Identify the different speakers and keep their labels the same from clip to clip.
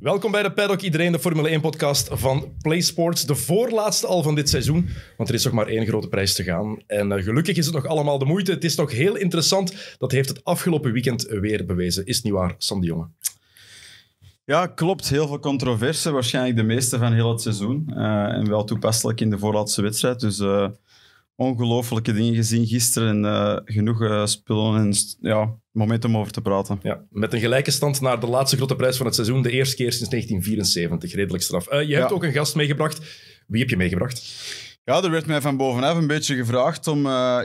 Speaker 1: Welkom bij de Paddock, iedereen, de Formule 1-podcast van PlaySports. De voorlaatste al van dit seizoen, want er is nog maar één grote prijs te gaan. En eh, gelukkig is het nog allemaal de moeite. Het is nog heel interessant. Dat heeft het afgelopen weekend weer bewezen. Is niet waar, Sam de Jonge?
Speaker 2: Ja, klopt. Heel veel controverse. Waarschijnlijk de meeste van heel het seizoen. Eh, en wel toepasselijk in de voorlaatste wedstrijd. Dus... Eh, ongelofelijke dingen gezien gisteren. En eh, genoeg eh, spullen en ja, moment om over te praten. Ja,
Speaker 1: met een gelijke stand naar de laatste grote prijs van het seizoen. De eerste keer sinds 1974. Redelijk straf. Eh, je hebt ook een gast meegebracht. Wie heb je meegebracht? Ja, er werd mij van bovenaf een beetje gevraagd om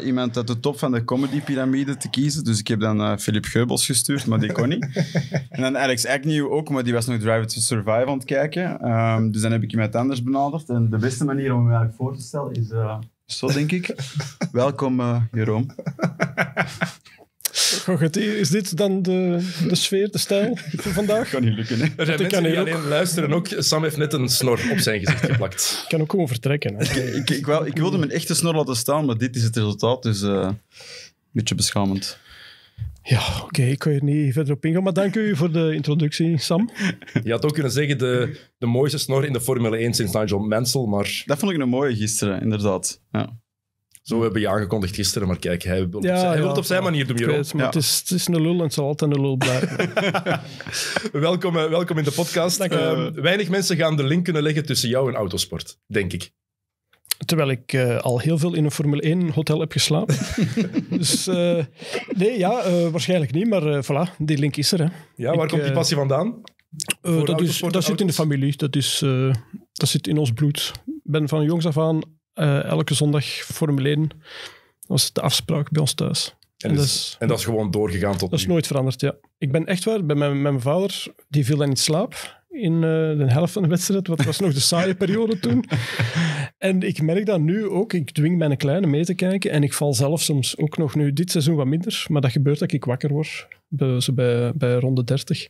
Speaker 1: iemand
Speaker 2: uit de top van de comedy piramide te kiezen. Dus ik heb dan uh, Philip Geubels gestuurd, maar die kon niet. en dan Alex Agnew ook, maar die was nog Drive to Survive aan het kijken. Ehm, dus dan heb ik iemand anders benaderd. En de beste manier om hem eigenlijk voor te stellen is... Zo denk ik. Welkom, uh,
Speaker 1: Jeroen.
Speaker 3: Goh, is dit dan de, de sfeer, de stijl van vandaag? Kan
Speaker 1: niet lukken, hè? Er zijn alleen ook... luisteren ook. Sam heeft net een snor op zijn gezicht
Speaker 3: geplakt. Ik kan ook gewoon vertrekken.
Speaker 2: Ik, ik, wel, ik wilde mijn echte snor laten staan, maar dit is het resultaat, dus... Eh,
Speaker 1: een beetje beschamend.
Speaker 3: Ja, oké, ik kan hier niet verder op ingaan, maar dank u voor de introductie, Sam.
Speaker 1: Je had ook kunnen zeggen de, de mooiste snor in de Formule 1 sinds Nigel Mansell, maar... Dat vond ik een mooie gisteren, inderdaad. Ja. Zo hebben je aangekondigd gisteren, maar kijk, hij wil, op, zijn, het op zijn manier doen, Jeroen. Ja. Het,
Speaker 3: is, het is een lul en het zal altijd een lul blijven.
Speaker 1: welkom, eh, welkom in de podcast. Ehm, weinig mensen gaan de link kunnen leggen tussen jou en autosport, denk ik.
Speaker 3: Terwijl ik eh, al heel veel in een Formule 1 hotel heb geslapen. dus eh, nee, ja, eh, waarschijnlijk niet. Maar voilà, die link is er. Hè. Ja, waar komt die passie
Speaker 1: vandaan? dat is, dat zit
Speaker 3: in de familie. Dat, is, dat zit in ons bloed. Ik ben van jongs af aan elke zondag Formule 1. Dat was de afspraak bij ons thuis. En, dat is,
Speaker 1: en, dat, is, gewoon doorgegaan tot Dat is
Speaker 3: nooit veranderd, ja. Ik ben echt waar, bij mijn, mijn vader, die viel dan in slaap in eh, de helft van de wedstrijd, wat was nog de saaie periode toen. En ik merk dat nu ook. Ik dwing mijn kleine mee te kijken en ik val zelf soms ook nog nu dit seizoen wat minder. Maar dat gebeurt dat ik wakker word, bij, zo bij, bij ronde 30.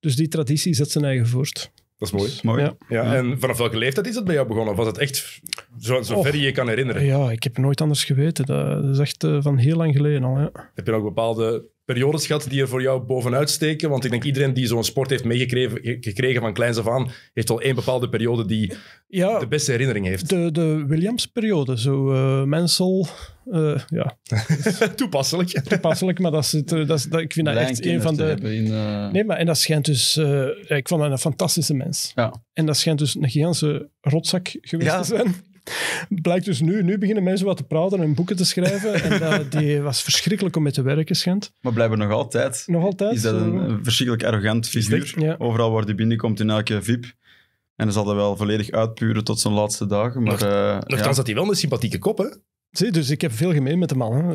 Speaker 3: Dus die traditie zet zijn eigen voort.
Speaker 1: Dat is mooi. mooi. Ja. ja. En vanaf welke leeftijd is dat bij jou begonnen? Of was het echt zo, zo ver je je kan herinneren? Ja,
Speaker 3: ik heb nooit anders geweten. Dat is echt eh, van heel lang geleden al. Ja.
Speaker 1: Heb je nog bepaalde periodes gehad die er voor jou bovenuit steken? Want ik denk iedereen die zo'n sport heeft meegekregen van kleins af aan, heeft wel één bepaalde periode die ja, de beste herinnering heeft.
Speaker 3: De, de Williams-periode, zo uh, Mensel, eh, ja.
Speaker 1: toepasselijk. Toepasselijk, maar dat is het, eh, dat is, ik vind dat echt een van de... Nee, maar
Speaker 3: en dat schijnt dus... ik vond dat een fantastische mens. Ja. En dat schijnt dus een gigantische rotzak geweest te zijn. Blijkt dus nu, nu beginnen mensen wat te praten en boeken te schrijven. en die was verschrikkelijk om mee te werken, schendt.
Speaker 2: Maar blijven nog altijd. Nog altijd. Is dat een, verschrikkelijk arrogant figuur. Overal waar die binnenkomt, in elke VIP. En hij zal dat wel volledig uitpuren tot
Speaker 1: zijn laatste dagen. Maar, nog, uh, nog dat hij wel een sympathieke kop, hè?
Speaker 3: Zie, dus ik heb veel gemeen met de man. Hè.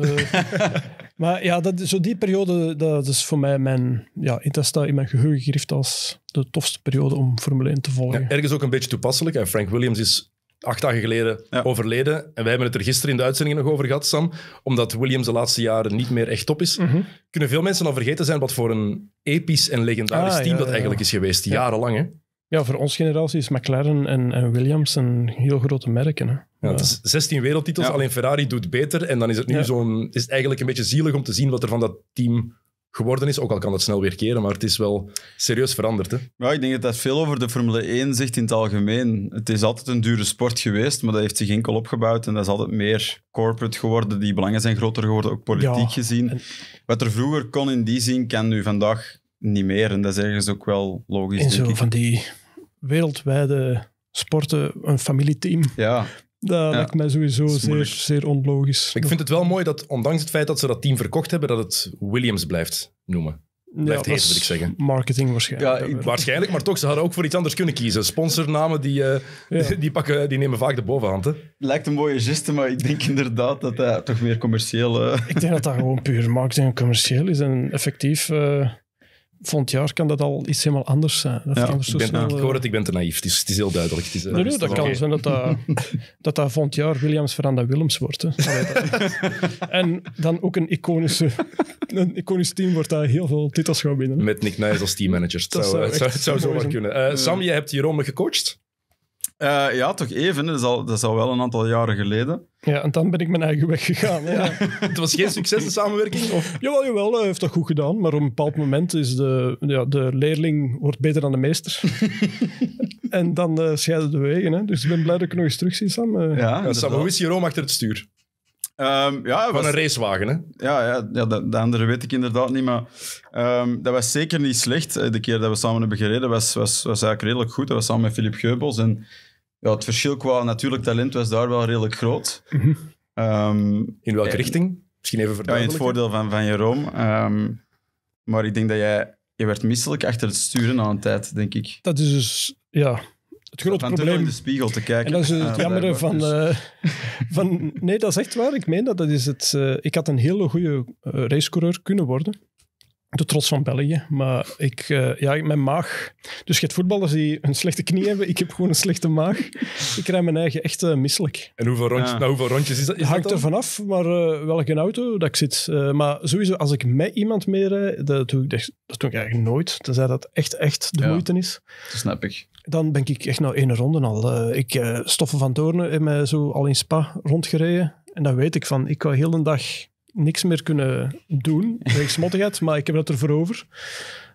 Speaker 3: Eh, maar ja, dat, zo die periode, dat is voor mij mijn... Ja, dat in mijn geheugen gericht als de tofste periode om Formule 1 te volgen. Ja,
Speaker 1: ergens ook een beetje toepasselijk. En Frank Williams is acht dagen geleden overleden. En wij hebben het er gisteren in de uitzending nog over gehad, Sam. Omdat Williams de laatste jaren niet meer echt top is. Mhm. Kunnen veel mensen al vergeten zijn wat voor een episch en legendarisch ah, team dat eigenlijk is geweest. Jarenlang,
Speaker 3: Ja, voor ons generatie is McLaren en, Williams een heel grote merken. Hè? Ja, het is
Speaker 1: 16 wereldtitels, alleen Ferrari doet beter. En dan is het nu zo'n... Is het eigenlijk een beetje zielig om te zien wat er van dat team geworden is. Ook al kan dat snel weer keren, maar het is wel serieus veranderd. Hè?
Speaker 2: Ja, ik denk dat dat veel over de Formule 1 zegt in het algemeen. Het is altijd een dure sport geweest, maar dat heeft zich enkel opgebouwd. En dat is altijd meer corporate geworden. Die belangen zijn groter geworden, ook politiek gezien. Wat er vroeger kon in die zin, kan nu vandaag niet meer. En dat is ergens ook wel logisch. En zo van
Speaker 3: die wereldwijde sporten, een familieteam. Ja. Dat lijkt mij sowieso zeer, zeer onlogisch. Ik vind
Speaker 1: het wel mooi dat, ondanks het feit dat ze dat team verkocht hebben, dat het Williams blijft noemen. Blijft ja, heet, wil ik zeggen.
Speaker 3: Marketing waarschijnlijk.
Speaker 1: Ja, waarschijnlijk, maar toch, ze hadden ook voor iets anders kunnen kiezen. Sponsornamen, die, eh, die, pakken, die nemen vaak de bovenhand. Hè.
Speaker 2: Lijkt een mooie geste, maar ik denk inderdaad dat dat toch meer commercieel...
Speaker 3: Uh... Ik denk dat dat gewoon puur marketing en commercieel is. En effectief... Eh, volgend jaar kan dat al iets helemaal anders zijn. Dus ik, ben, snel, ik
Speaker 1: hoor eh, ik ben te naïef. Het is, het is heel duidelijk. Het is, eh, dat, kan zijn dat dat,
Speaker 3: dat dat volgend jaar Williams Veranda Willems wordt. en dan ook een, iconische, een iconisch team wordt daar heel veel titels gaan winnen.
Speaker 1: Met Nick Nijs als teammanager. Het, zou, zo eh, maar kunnen. Sam, je hebt Jerome gecoacht. Eh, ja, toch
Speaker 2: even. Dat is, al, dat is al wel een aantal jaren geleden.
Speaker 3: Ja, en dan ben ik mijn eigen weg gegaan. Ja. Het
Speaker 2: was
Speaker 1: geen succes, de samenwerking?
Speaker 3: Of... Jawel, jawel, hij heeft dat goed gedaan. Maar op een bepaald moment is de, ja, de leerling wordt beter dan de meester. en dan uh, scheiden de wegen. Hè. Dus ik ben blij dat ik nog eens terug zie, Sam. Eh, ja, Sam, hoe
Speaker 1: is Jeroen achter het stuur? Ehm, ja, Van een racewagen,
Speaker 2: hè? Ja, ja, ja de, de, andere weet ik inderdaad niet, maar ehm, dat was zeker niet slecht. De keer dat we samen hebben gereden was, was, was eigenlijk redelijk goed. Dat was samen met Filip Geubels en ja, het verschil qua natuurlijk talent was daar wel redelijk groot. Mhm. Ehm, in welke eh, richting? Misschien even verduidelijken. Ja, in het voordeel van, van Jeroen. Ehm, maar ik denk dat jij... Je werd misselijk achter het sturen aan een tijd, denk ik.
Speaker 3: Dat is dus... Ja, het grote probleem. in de
Speaker 2: spiegel te kijken. En dat is het ah, jammer van, dus.
Speaker 3: eh, van... Nee, dat is echt waar. Ik meen dat. dat is het, eh, ik had een hele goede racecoureur kunnen worden de trots van België. Maar ik, uh, ja, mijn maag. Dus je hebt voetballers die een slechte knie hebben. Ik heb gewoon een slechte maag. Ik krijg mijn eigen echt eh, misselijk.
Speaker 1: En hoeveel rondjes, nou, hoeveel rondjes is dat? Het Hangt er
Speaker 3: vanaf, maar eh, welke auto dat ik zit. maar sowieso, als ik met iemand meerijd, dat doe ik, dat doe ik eigenlijk nooit. Tenzij dat echt, echt de moeite is. Dat snap ik. Dan ben ik echt nou één ronde al. ik, Stoffen van Doornen in mij zo al in Spa rondgereden. En dan weet ik van, ik kan heel een dag niks meer kunnen doen, wegens mottigheid, maar ik heb het ervoor over.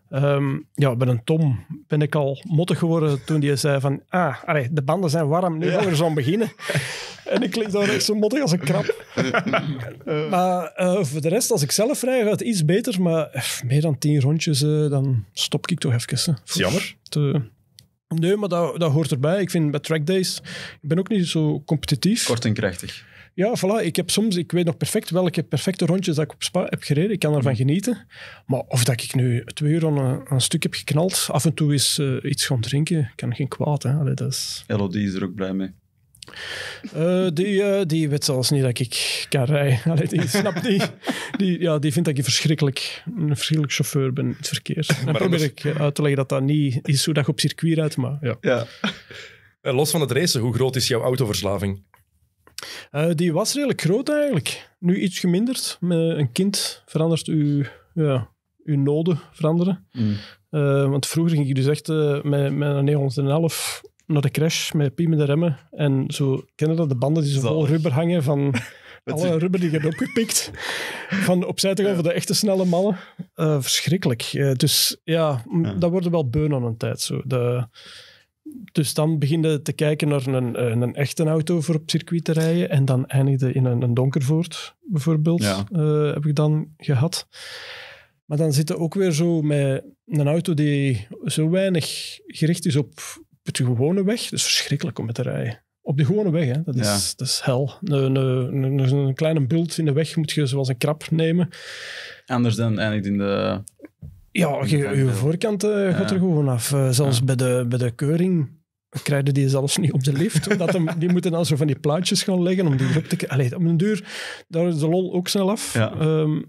Speaker 3: Ehm, ja, bij een Tom ben ik al mottig geworden toen die zei van ah, de banden zijn warm, nu gaan we er zo beginnen. en ik klink daar echt zo mottig als een krab. maar eh, voor de rest, als ik zelf vrij gaat, iets beter. Maar eh, meer dan tien rondjes, eh, dan stop ik toch even. jammer. Nee, maar dat, hoort erbij. Ik vind bij trackdays, ik ben ook niet zo competitief. Kort en krachtig. Ja, voilà. Ik heb soms, ik weet nog perfect welke perfecte rondjes dat ik op Spa heb gereden. Ik kan ervan mm. genieten. Maar of dat ik nu twee uur aan een, stuk heb geknald, af en toe is uh, iets gaan drinken, kan geen kwaad. Hè. Allee, dat is...
Speaker 2: Elodie is er ook blij mee.
Speaker 3: Eh, die, eh, die weet zelfs niet dat ik kan rijden. die snapt niet. Die, ja, die vindt dat ik verschrikkelijk, een verschrikkelijk chauffeur ben in het verkeer. dan probeer ik uit te leggen dat dat niet is hoe dat je op circuit rijdt, maar
Speaker 1: ja. ja. Los van het racen, hoe groot is jouw autoverslaving?
Speaker 3: Eh, die was redelijk groot eigenlijk. Nu iets geminderd. Met een kind verandert uw, ja, uw noden veranderen. Mm. Eh, want vroeger ging ik dus echt uh, met, met een 911 naar de crash met pie de remmen. En zo kennen dat de banden die zo vol rubber hangen van alle rubber die je opgepikt. Van opzij te gaan voor de echte snelle mannen. verschrikkelijk. dus ja, dat wordt wel beun aan een tijd. Zo. De, dus dan je te kijken naar een, eh, een, echte auto voor op circuit te rijden. En dan eindigde in een, een Donkervoort, bijvoorbeeld, ja. Eh, heb ik dan gehad. Maar dan zitten ook weer zo met een auto die zo weinig gericht is op de gewone weg. Dus verschrikkelijk om met te rijden. Op de gewone weg, hè. Dat, is, dat is hel. Een, een, een, een kleine bult in de weg moet je zoals een krap nemen. Anders dan eigenlijk in de ja, je, voorkant eh, gaat er gewoon af. Eh, zelfs bij, de, bij de keuring krijgen die zelfs niet op de lift. die moeten dan zo van die plaatjes gaan leggen om die groep te... op een duur, daar is de lol ook snel af. Ehm,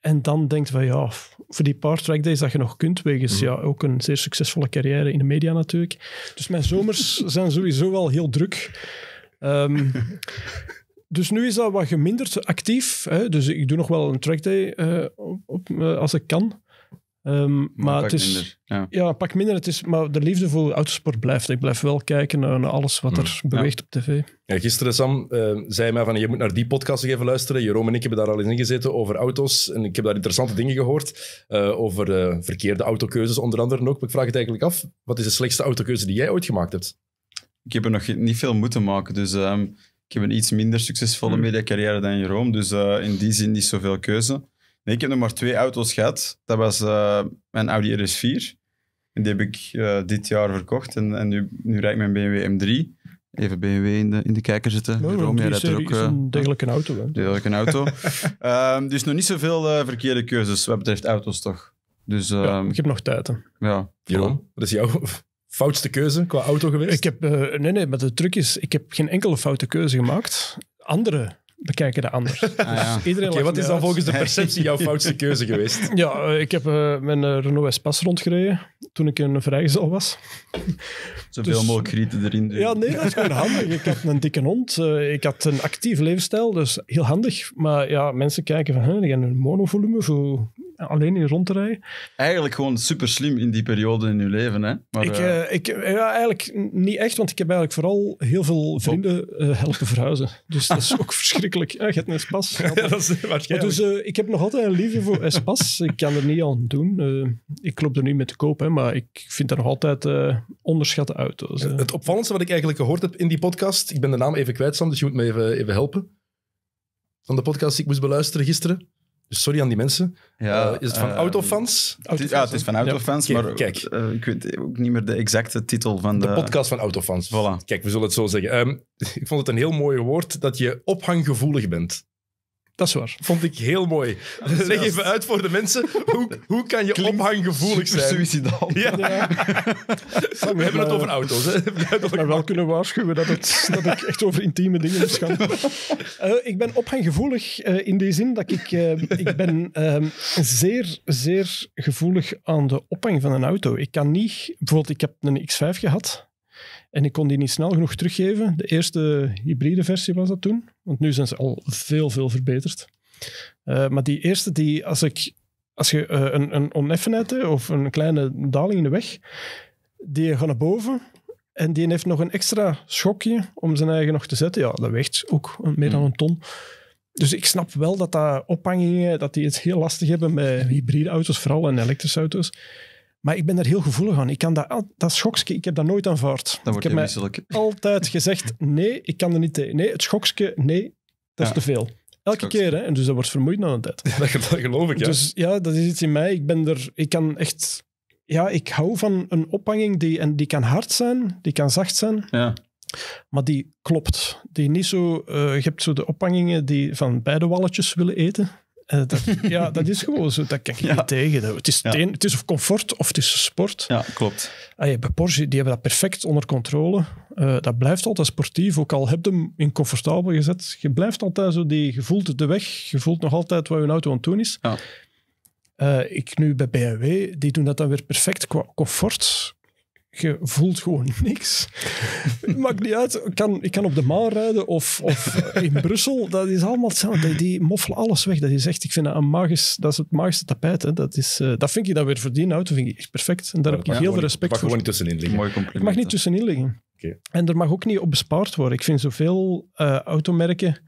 Speaker 3: en dan denkt van ja, voor die paar trackdays dat je nog kunt, wegens mhm. ja, ook een zeer succesvolle carrière in de media natuurlijk. Dus mijn zomers zijn sowieso wel heel druk. Ehm, dus nu is dat wat geminderd actief. Hè? Dus ik doe nog wel een trackday eh, op, als ik kan. Um, maar, het is, minder, ja. pak minder. Het is, maar de liefde voor autosport blijft. Ik blijf wel kijken naar alles wat er mm, beweegt op tv.
Speaker 1: Ja, gisteren, Sam, ehm, zei mij van je moet naar die podcast even luisteren. Jeroen en ik hebben daar al eens in gezeten over auto's. En ik heb daar interessante dingen gehoord. Eh, over uh, verkeerde autokeuzes onder andere ook. Maar ik vraag het eigenlijk af. Wat is de slechtste autokeuze die jij ooit gemaakt hebt? Ik heb er nog niet veel moeten
Speaker 2: maken. Dus ehm, ik heb een iets minder succesvolle mm. mediacarrière dan Jeroen. Dus eh, in die zin niet zoveel keuze. Nee, ik heb nog maar twee auto's gehad. Dat was eh, mijn Audi RS4. En die heb ik eh, dit jaar verkocht. En, en nu, nu rijd ik mijn BMW M3. Even BMW in de, in de kijker zitten. Nou, ja, dat er ook... Is eh, een
Speaker 3: degelijke auto. Hè? een auto. Ehm,
Speaker 2: dus nog niet zoveel verkeerde keuzes wat betreft auto's, toch? Dus, ehm, ik heb nog
Speaker 3: tijd. Hè.
Speaker 1: Ja. Jeroen, wat is
Speaker 3: jouw foutste keuze qua auto geweest? Ik heb, nee, nee, maar de truc is, ik heb geen enkele foute keuze gemaakt. Andere bekijken de anders. Ah, ja. Dus wat is dan volgens de perceptie
Speaker 1: jouw foutste keuze geweest?
Speaker 3: Ja, eh, ik heb eh, mijn eh, Renault Espace rondgereden toen ik een vrijgezel was.
Speaker 1: Zoveel veel dus- mogelijk rieten erin.
Speaker 3: Ja, nee, dat is gewoon handig. Ik had een dikke hond, ik had een actief levensstijl, dus heel handig. Maar ja, mensen kijken van, die een monovolume voor alleen in rond te rijden.
Speaker 2: Eigenlijk gewoon super slim in die periode in je leven, hè? Maar, ik, eh,
Speaker 3: eh, ik, eh, ja, eigenlijk niet echt, want ik heb eigenlijk vooral heel veel vrienden uh, helpen verhuizen. Dus dat is ook verschrikkelijk. je hebt een ja, dat is waarschijnlijk. dus ik heb nog altijd een liefde voor espas. ik kan er niet aan doen. ik loop er nu mee te koop, hè, maar ik vind dat nog altijd onderschatte auto's. Het
Speaker 1: opvallendste wat ik eigenlijk gehoord heb in die podcast, ik ben de naam even kwijt, Sam, dus je moet me even, even helpen van de podcast die ik moest beluisteren gisteren sorry aan die mensen. Ja, eh, is het van ehm, Autofans? Ja, het is van Autofans, maar kijk, eh, ik weet ook niet meer de exacte titel van de... De podcast van Autofans. Voilà. Kijk, we zullen het zo zeggen. Ehm, ik vond het een heel mooi woord, dat je ophanggevoelig bent. Dat is waar. Vond ik heel mooi. Leg even uit voor de mensen. Hoe, hoe kan je ophanggevoelig zijn? Suicidaal. Ja. We
Speaker 3: hebben het over auto's. Hè. Maar wel kunnen waarschuwen dat, het, dat ik echt over intieme dingen moet gaan. Eh, ik ben ophanggevoelig uh, in die zin dat ik, eh, ik ben ehm, zeer, zeer gevoelig aan de ophang van een auto. Ik kan niet... Bijvoorbeeld, ik heb een X5 gehad. En ik kon die niet snel genoeg teruggeven. De eerste hybride versie was dat toen. Want nu zijn ze al veel, veel verbeterd. Eh, maar die eerste, die, als, ik, als je eh, een, een oneffenheid hebt of een kleine daling in de weg, die gaat naar boven en die heeft nog een extra schokje om zijn eigen nog te zetten. Ja, dat weegt ook meer dan hmm. een ton. Dus ik snap wel dat dat ophangingen, dat die het heel lastig hebben met hybride auto's, vooral en elektrische auto's. Maar ik ben daar heel gevoelig aan. Ik kan dat, al, dat schokske, ik heb dat nooit aanvaard. Dan word ik heb altijd gezegd, nee, ik kan er niet tegen. Nee, het schokske, nee, dat is te veel. Elke keer, hè. En dus dat wordt vermoeid na een tijd.
Speaker 1: dat, geloof ik, ja. Dus
Speaker 3: ja, dat is iets in mij. Ik ben er, ik kan echt... Ja, ik hou van een ophanging die, en die kan hard zijn, die kan zacht zijn. Ja. Maar die klopt. Die niet zo... Eh, je hebt zo de ophangingen die van beide walletjes willen eten. Eh, ja, dat is gewoon zo. Dat kan ik niet tegen. Het is, het is of comfort of het is sport. Ja, klopt. Allee, bij Porsche, die hebben dat perfect onder controle. Eh, dat blijft altijd sportief. Ook al heb je hem in comfortabel gezet. Je blijft altijd zo, die, je voelt de weg. Je voelt nog altijd wat je auto aan het doen is. Ja. Eh, ik nu bij BMW, die doen dat dan weer perfect qua comfort je voelt gewoon niks. Maakt niet uit. Ik kan, ik kan op de maan rijden of, of in Brussel. Dat is allemaal hetzelfde. Die, die moffelen alles weg. Dat is echt, ik vind dat een magisch, dat is het magische tapijt. Hè. Dat, is, eh, dat vind ik dan weer voor die auto vind ik echt perfect. En daar heb ik heel veel respect voor. Het mag
Speaker 1: gewoon niet tussenin liggen. Het mag niet
Speaker 3: tussenin liggen. Okay. En er mag ook niet op bespaard worden. Ik vind zoveel eh, automerken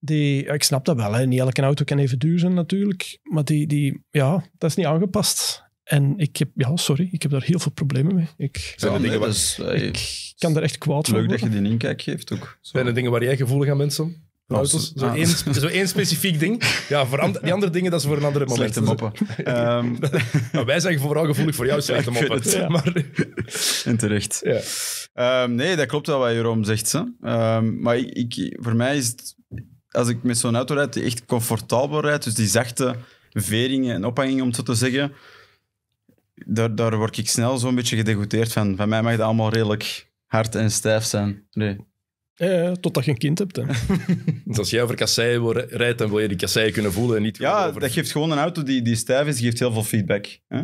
Speaker 3: die... Ik snap dat wel, hè. niet elke auto kan even duur zijn natuurlijk. Maar die, die ja, dat is niet aangepast. En ik heb, ja, sorry, ik heb daar heel veel problemen mee. Ik, Zijn er dingen dus, eh, ik kan daar echt kwaad van Leuk dat je die inkijk geeft
Speaker 1: ook. Zijn er dingen waar jij gevoelig aan mensen? Ah, ah. Auto's, zo, één, zo specifiek ding. Ja, voor die andere dingen, dat is voor een andere moment. Slechte moppen. Ehm. wij zijn vooral gevoelig voor jou, slechte moppen. maar... en terecht. Ja.
Speaker 2: Ehm, nee, dat klopt wel wat Jeroen zegt. Ehm, maar ik, voor mij is het, als ik met zo'n auto rijd, die echt comfortabel rijdt, dus die zachte veringen en ophangingen, om zo te zeggen, daar, word ik snel zo'n beetje gedegoteerd van. Van mij mag het allemaal redelijk hard en stijf zijn. Nee.
Speaker 3: Ja, ja, totdat je een kind hebt.
Speaker 1: dus als jij over kasseien rijdt, dan wil je die kasseien kunnen voelen. En niet ja,
Speaker 2: dat geeft gewoon een auto die, die stijf is,
Speaker 1: geeft heel veel feedback. Hè?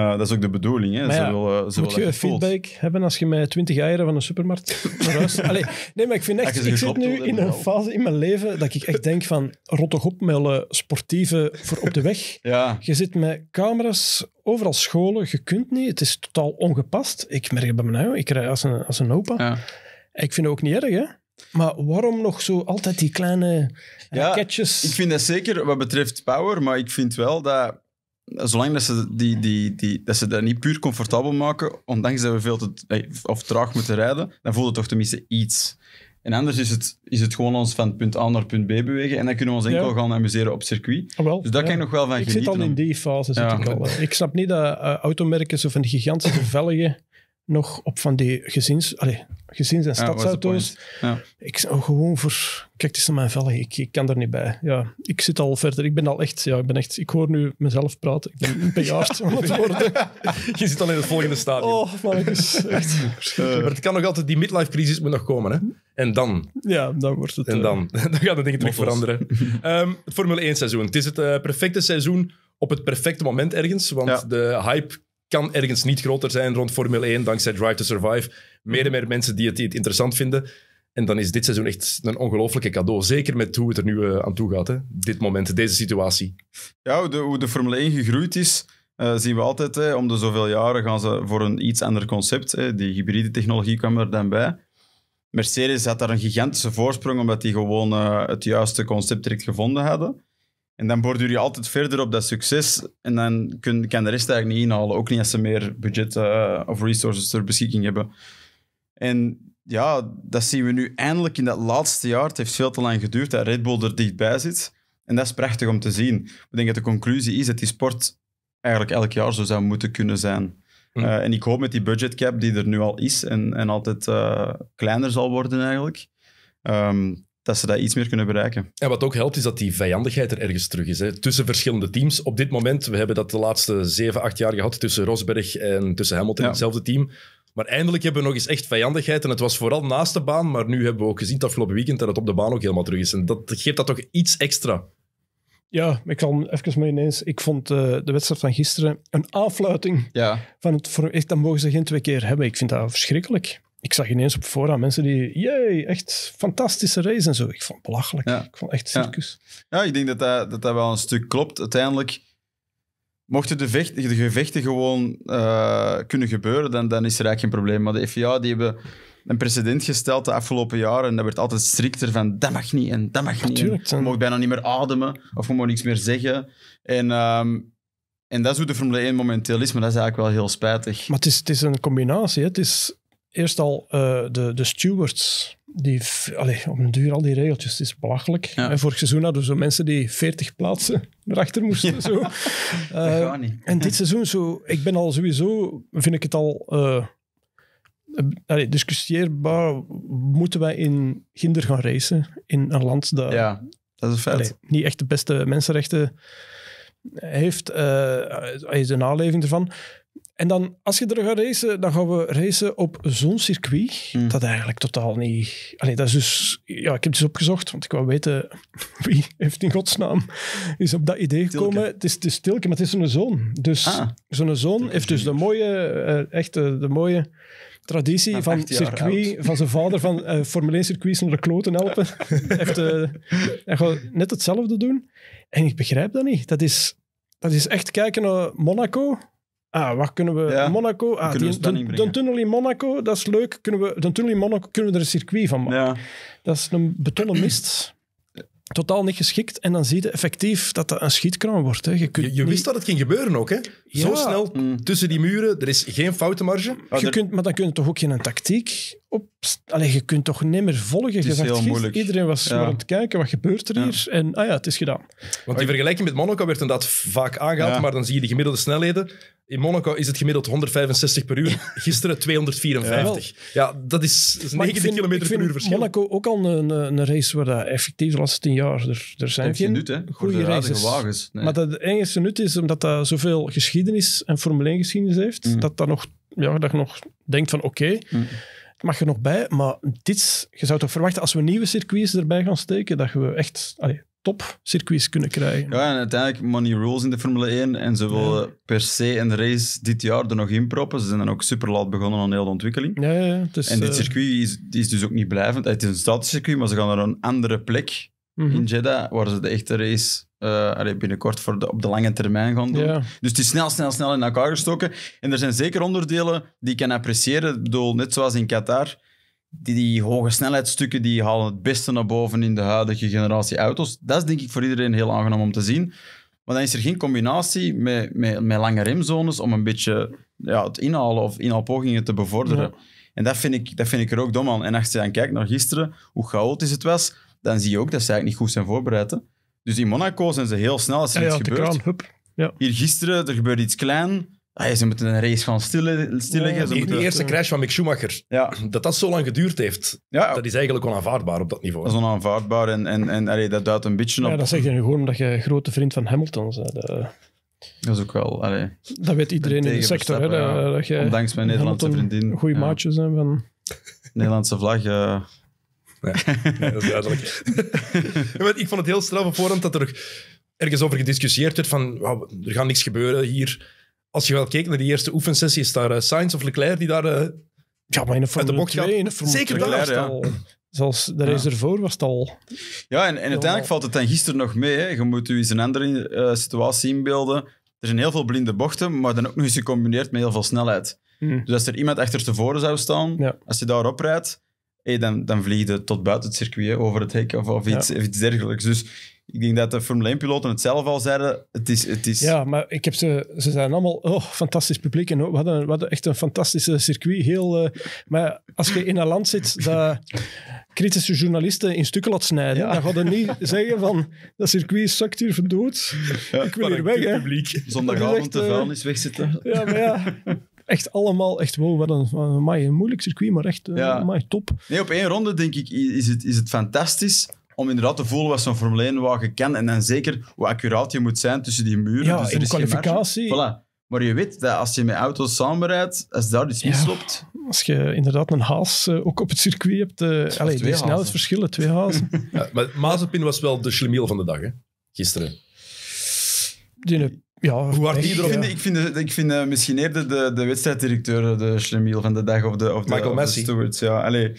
Speaker 1: Eh, dat is ook de bedoeling. Hè.
Speaker 2: Eh, ze moet je feedback
Speaker 3: hebben als je met 20 eieren van een supermarkt naar huis... nee, maar ik vind echt... Ik zit nu in een fase in mijn leven dat ik echt denk van... Rot toch op met alle sportieve voor op de weg. Ja. Je zit met camera's overal scholen. Je kunt niet. Het is totaal ongepast. Ik merk het bij mij. Ik rij als een, als een opa. Ja. Ik vind het ook niet erg, hè. Maar waarom nog zo altijd die kleine
Speaker 2: ja, Ik vind dat zeker wat betreft power, maar ik vind wel dat zolang dat ze, die, die, die, dat ze dat niet puur comfortabel maken, ondanks dat we veel te, of traag moeten rijden, dan voelt het toch tenminste iets. En anders is het, is het gewoon ons van punt A naar punt B bewegen. En dan kunnen we ons enkel gaan amuseren op circuit. Ah, dus daar ja. kan ik nog wel van ik genieten. Ik zit al in die fase. Zit ik, al.
Speaker 3: ik snap niet dat eh, automerken zo van gigantische velgen nog op van die gezins, allez, gezins- en stadsauto's. Ja, ik zou gewoon voor... Kijk, het is naar mijn velg. Ik, ik kan er niet bij. Ja, ik zit al verder. Ik ben al echt... Ja, ik, ben echt ik hoor nu mezelf praten. Ik ben bejaard het worden.
Speaker 1: Je zit al in het volgende stadium. Oh, man, is echt... Eh, maar het kan nog altijd... Die midlife-crisis moet nog komen, hè? En dan? Ja, dan wordt het... En eh, dan? dan gaat het ding terug veranderen. Ehm, het Formule 1-seizoen. Het is het eh, perfecte seizoen op het perfecte moment ergens, want de hype kan ergens niet groter zijn rond Formule 1 dankzij Drive to Survive. Meer en meer mensen die het, interessant vinden. En dan is dit seizoen echt een ongelooflijke cadeau. Zeker met hoe het er nu eh, aan toe gaat. Hè? Dit moment, deze situatie.
Speaker 2: Ja, hoe de, hoe de Formule 1 gegroeid is, eh, zien we altijd. Hè. Om de zoveel jaren gaan ze voor een iets ander concept. Hè. Die hybride technologie kwam er dan bij. Mercedes had daar een gigantische voorsprong, omdat die gewoon eh, het juiste concept direct gevonden hadden. En dan borduur je altijd verder op dat succes. En dan kun, kan de rest eigenlijk niet inhalen. Ook niet als ze meer budget eh, of resources ter beschikking hebben. En ja, dat zien we nu eindelijk in dat laatste jaar. Het heeft veel te lang geduurd dat Red Bull er dichtbij zit. En dat is prachtig om te zien. Ik denk dat de conclusie is dat die sport eigenlijk elk jaar zo zou moeten kunnen zijn. Hmm. Eh, en ik hoop met die budgetcap die er nu al is en, en altijd eh, kleiner zal worden eigenlijk,
Speaker 1: ehm, dat ze dat iets meer kunnen bereiken. En wat ook helpt, is dat die vijandigheid er ergens terug is. Hè? Tussen verschillende teams. Op dit moment, we hebben dat de laatste zeven, acht jaar gehad tussen Rosberg en tussen Hamilton hetzelfde team. Maar eindelijk hebben we nog eens echt vijandigheid. En het was vooral naast de baan, maar nu hebben we ook gezien het afgelopen weekend dat het op de baan ook helemaal terug is. En dat geeft dat toch iets extra.
Speaker 3: Ja, ik kan even mee ineens. Ik vond eh, de wedstrijd van gisteren een afluiting ja. van het. Echt, dat mogen ze geen twee keer hebben. Ik vind dat verschrikkelijk ik zag ineens op fora mensen die, jee, echt fantastische race en zo. Ik vond het belachelijk. Ik vond echt circus.
Speaker 2: Ja. ik denk dat dat, dat dat wel een stuk klopt. Uiteindelijk, mochten de, vecht, de gevechten gewoon eh, kunnen gebeuren, dan, dan is er eigenlijk geen probleem. Maar de FIA die hebben een precedent gesteld de afgelopen jaren en dat werd altijd strikter van dat mag niet en dat mag niet. je mag bijna niet meer ademen of je mag niks meer zeggen. En... Ehm, en dat is hoe de Formule 1 momenteel is, maar dat is eigenlijk wel heel spijtig.
Speaker 3: Maar het is, het is een combinatie. Het is eerst al eh, de, de stewards. Die, allee, op een duur al die regeltjes, het is belachelijk. vorig seizoen hadden we zo mensen die 40 plaatsen erachter moesten. Zo. Eh, en dit seizoen, zo, ik ben al sowieso, vind ik het al uh, discussieerbaar. Moeten wij in Ginder gaan racen? In een land dat, dat is niet echt de beste mensenrechten heeft. is een naleving ervan. En dan, als je er gaat racen, dan gaan we racen op zo'n circuit. Mm. Dat eigenlijk totaal niet... Allee, dat is dus... Ja, ik heb dus opgezocht, want ik wou weten wie heeft in godsnaam is op dat idee gekomen. Het is, het is Tilke, maar het is zo'n zoon. Dus ah. zo'n zoon heeft dus de mooie, eh, echt de, eh, de mooie traditie van, van circuit, van zijn vader, van eh, Formule 1 circuits naar de kloten helpen. heeft, uh, hij gaat net hetzelfde doen. En ik begrijp dat niet. Dat is, dat is echt kijken naar Monaco Ah, wat kunnen we? Monaco. Ah, de, de, tunnel in Monaco, dat is leuk. Kunnen we, de tunnel in Monaco kunnen we er een circuit van maken. Ja. Dat is een betonnen mist totaal niet geschikt. En dan zie je effectief dat dat een schietkraan wordt. Hè. Je, kunt je, wist dat het ging gebeuren ook. Hè? Zo snel
Speaker 1: mm. tussen die muren, er is geen foutenmarge. Oh, je kunt,
Speaker 3: maar dan kun je toch ook geen tactiek op... je kunt toch niet meer volgen. Het is heel moeilijk. Iedereen was ja. maar aan het
Speaker 1: kijken, wat gebeurt er hier? En ah ja, het is gedaan. Want die vergelijking met Monaco werd inderdaad vaak aangehaald, maar dan zie je de gemiddelde snelheden. In Monaco is het gemiddeld 165 per uur. Gisteren 254. Ja, dat is, 19 is 90 km per uur verschil. Monaco
Speaker 3: ook al een, een race waar dat effectief was jaar. Er, er zijn geen nut, hè, goede races. Maar dat enige nut is omdat dat zoveel geschiedenis en Formule 1 geschiedenis heeft, mhm. dat, dat, nog, ja, dat je nog denkt van oké, mhm. mag er nog bij, maar dit, je zou toch verwachten als we nieuwe circuits erbij gaan steken, dat we echt... top circuits kunnen krijgen.
Speaker 2: Ja, en uiteindelijk money rules in de Formule 1 en ze willen per se een race dit jaar er nog in proppen. Ze zijn dan ook super laat begonnen aan heel de ontwikkeling. Ja, ja, en dit eh, circuit is, is, dus ook niet blijvend. Het is een statisch circuit, maar ze gaan naar een andere plek Mhm. In Jeddah, waar ze de echte race eh, binnenkort voor de, op de lange termijn gaan doen. Dus die is snel, snel, snel in elkaar gestoken. En er zijn zeker onderdelen die ik kan appreciëren. Ik bedoel, net zoals in Qatar, die, die hoge snelheidsstukken die halen het beste naar boven in de huidige generatie auto's. Dat is denk ik voor iedereen heel aangenaam om te zien. Maar dan is er geen combinatie met, met, met lange remzones om een beetje ja, het inhalen of inhalpogingen te bevorderen. En dat vind, ik, dat vind ik er ook dom aan. En als je dan kijkt naar gisteren, hoe chaotisch het was, dan zie je ook dat ze eigenlijk niet goed zijn voorbereid. Dus in Monaco zijn ze heel snel als er iets ja, gebeurt. ja. Hier gisteren, er gebeurde iets klein. Ah, ze moeten een race gaan stilleggen.
Speaker 3: die, eerste
Speaker 1: crash van Mick Schumacher, dat dat zo lang geduurd heeft, dat is eigenlijk onaanvaardbaar op dat niveau. Dat is onaanvaardbaar en, en, en dat duidt een beetje op... Ja, dat zeg je
Speaker 3: nu gewoon omdat je grote vriend van Hamilton bent. Eh,
Speaker 2: dat is ook wel. dat weet iedereen in de sector. Hè, ja. dat, Ondanks
Speaker 3: mijn Nederlandse vriendin. Goede maatjes zijn van.
Speaker 1: Nederlandse vlag. Eh, ja, dat is duidelijk. ik vond het heel straf op voorhand dat er ergens over gediscussieerd werd van er gaat niks gebeuren hier. Als je wel keek naar die eerste oefensessie, is daar eh, science of Leclerc die daar eh, ja, maar in de in Zeker Leclerc, daar. Zoals
Speaker 3: de race ja. ervoor was het al...
Speaker 2: Ja, en, en uiteindelijk valt het dan gisteren nog mee. Hè. Je moet u eens een andere eh, situatie inbeelden. Er zijn heel veel blinde bochten, maar dan ook nog eens gecombineerd met heel veel snelheid. Hmm. Dus als er iemand achter tevoren zou staan, als je daarop rijdt, hey, dan, dan vlieg je tot buiten het circuit, over het hek of, of, iets, of iets dergelijks. Dus ik denk dat de Formule 1-piloten het zelf al zeiden. Het is, het is... Ja,
Speaker 3: maar ik heb ze, ze zijn allemaal oh, fantastisch publiek. En we hadden, we echt een fantastische circuit. Heel, eh, maar als je in een land zit dat kritische journalisten in stukken laat snijden, ja. dan gaan ze niet zeggen van dat circuit zakt hier verdood. Ja, ik wil hier weg. Hè. Zondagavond de eh, vuilnis
Speaker 2: wegzetten. Ja, maar
Speaker 3: ja echt allemaal echt, wow, wat een, amai, een moeilijk circuit, maar echt eh, ja. top.
Speaker 2: Nee, op één ronde denk ik is het, is het fantastisch om inderdaad te voelen wat zo'n Formule 1-wagen kan en dan zeker hoe accuraat je moet zijn tussen die muren. Ja, dus kwalificatie. Voilà. Maar je weet dat als je met auto's samenrijdt, als
Speaker 1: daar iets misloopt...
Speaker 3: als je inderdaad een haas eh, ook op het circuit hebt... Uh, allee, twee verschil, twee hazen.
Speaker 1: ja, maar Mazepin was wel de schlemiel van de dag, hè? Gisteren.
Speaker 3: Die ja, Hoe hard eh, Ik
Speaker 1: vind, ik vind misschien eerder de, de wedstrijddirecteur
Speaker 2: de schlemiel van de dag of de, of de, Michael of Messi. De stewards, ja. Allee,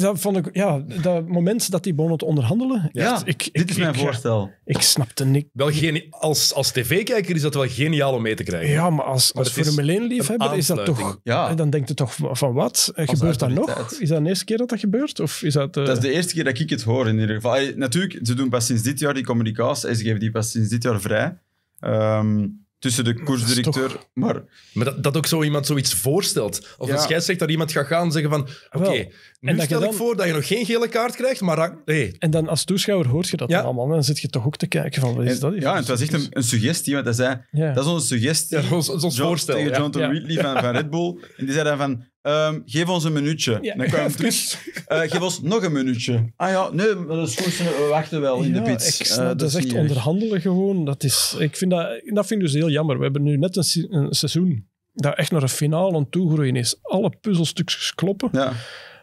Speaker 3: Dat vond ik, ja, dat moment dat die bonnet onderhandelen. Ja, ik, dit is mijn voorstel. Ik snapte niks.
Speaker 1: Wel als als tv-kijker is dat wel geniaal om mee te krijgen. Ja, maar als, als Formule 1-liefhebber is dat toch...
Speaker 3: Ja. Dan denkt je toch van wat? Eh, gebeurt dat nog? Is dat de eerste keer dat dat gebeurt? Of is dat, eh, dat is de
Speaker 2: eerste keer dat ik het hoor, in ieder geval. Natuurlijk, ze doen pas sinds dit jaar die communicatie. Ze geven die pas sinds dit jaar vrij.
Speaker 1: Ehm, tussen de koersdirecteur. Maar, maar dat, ook zo iemand zoiets voorstelt. Of ja. een scheidsrechter dat iemand gaat gaan zeggen van... Oké, nu stel ik voor dat je nog geen gele kaart
Speaker 3: krijgt, maar... En dan als toeschouwer hoort je dat ja. allemaal. Dan zit je toch ook te kijken van, wat is dat? Ja,
Speaker 1: en het was echt
Speaker 2: een, suggestie, want hij zei... Dat is onze suggestie. Ja, ons, ons voorstel. Tegen Jonathan Wheatley van, Red Bull. En die zei dan van, ehm, geef ons een minuutje. dan kwam terug, eh, geef ons nog een minuutje. Ah ja, nee, dat is goed, we wachten wel in de pits. Eh, dat, is echt onderhandelen
Speaker 3: gewoon. Dat, is, ik vind dat, dat vind ik dus heel jammer. We hebben nu net een, seizoen dat echt naar een finale aan toegroeien is. Alle puzzelstukjes kloppen. Ja.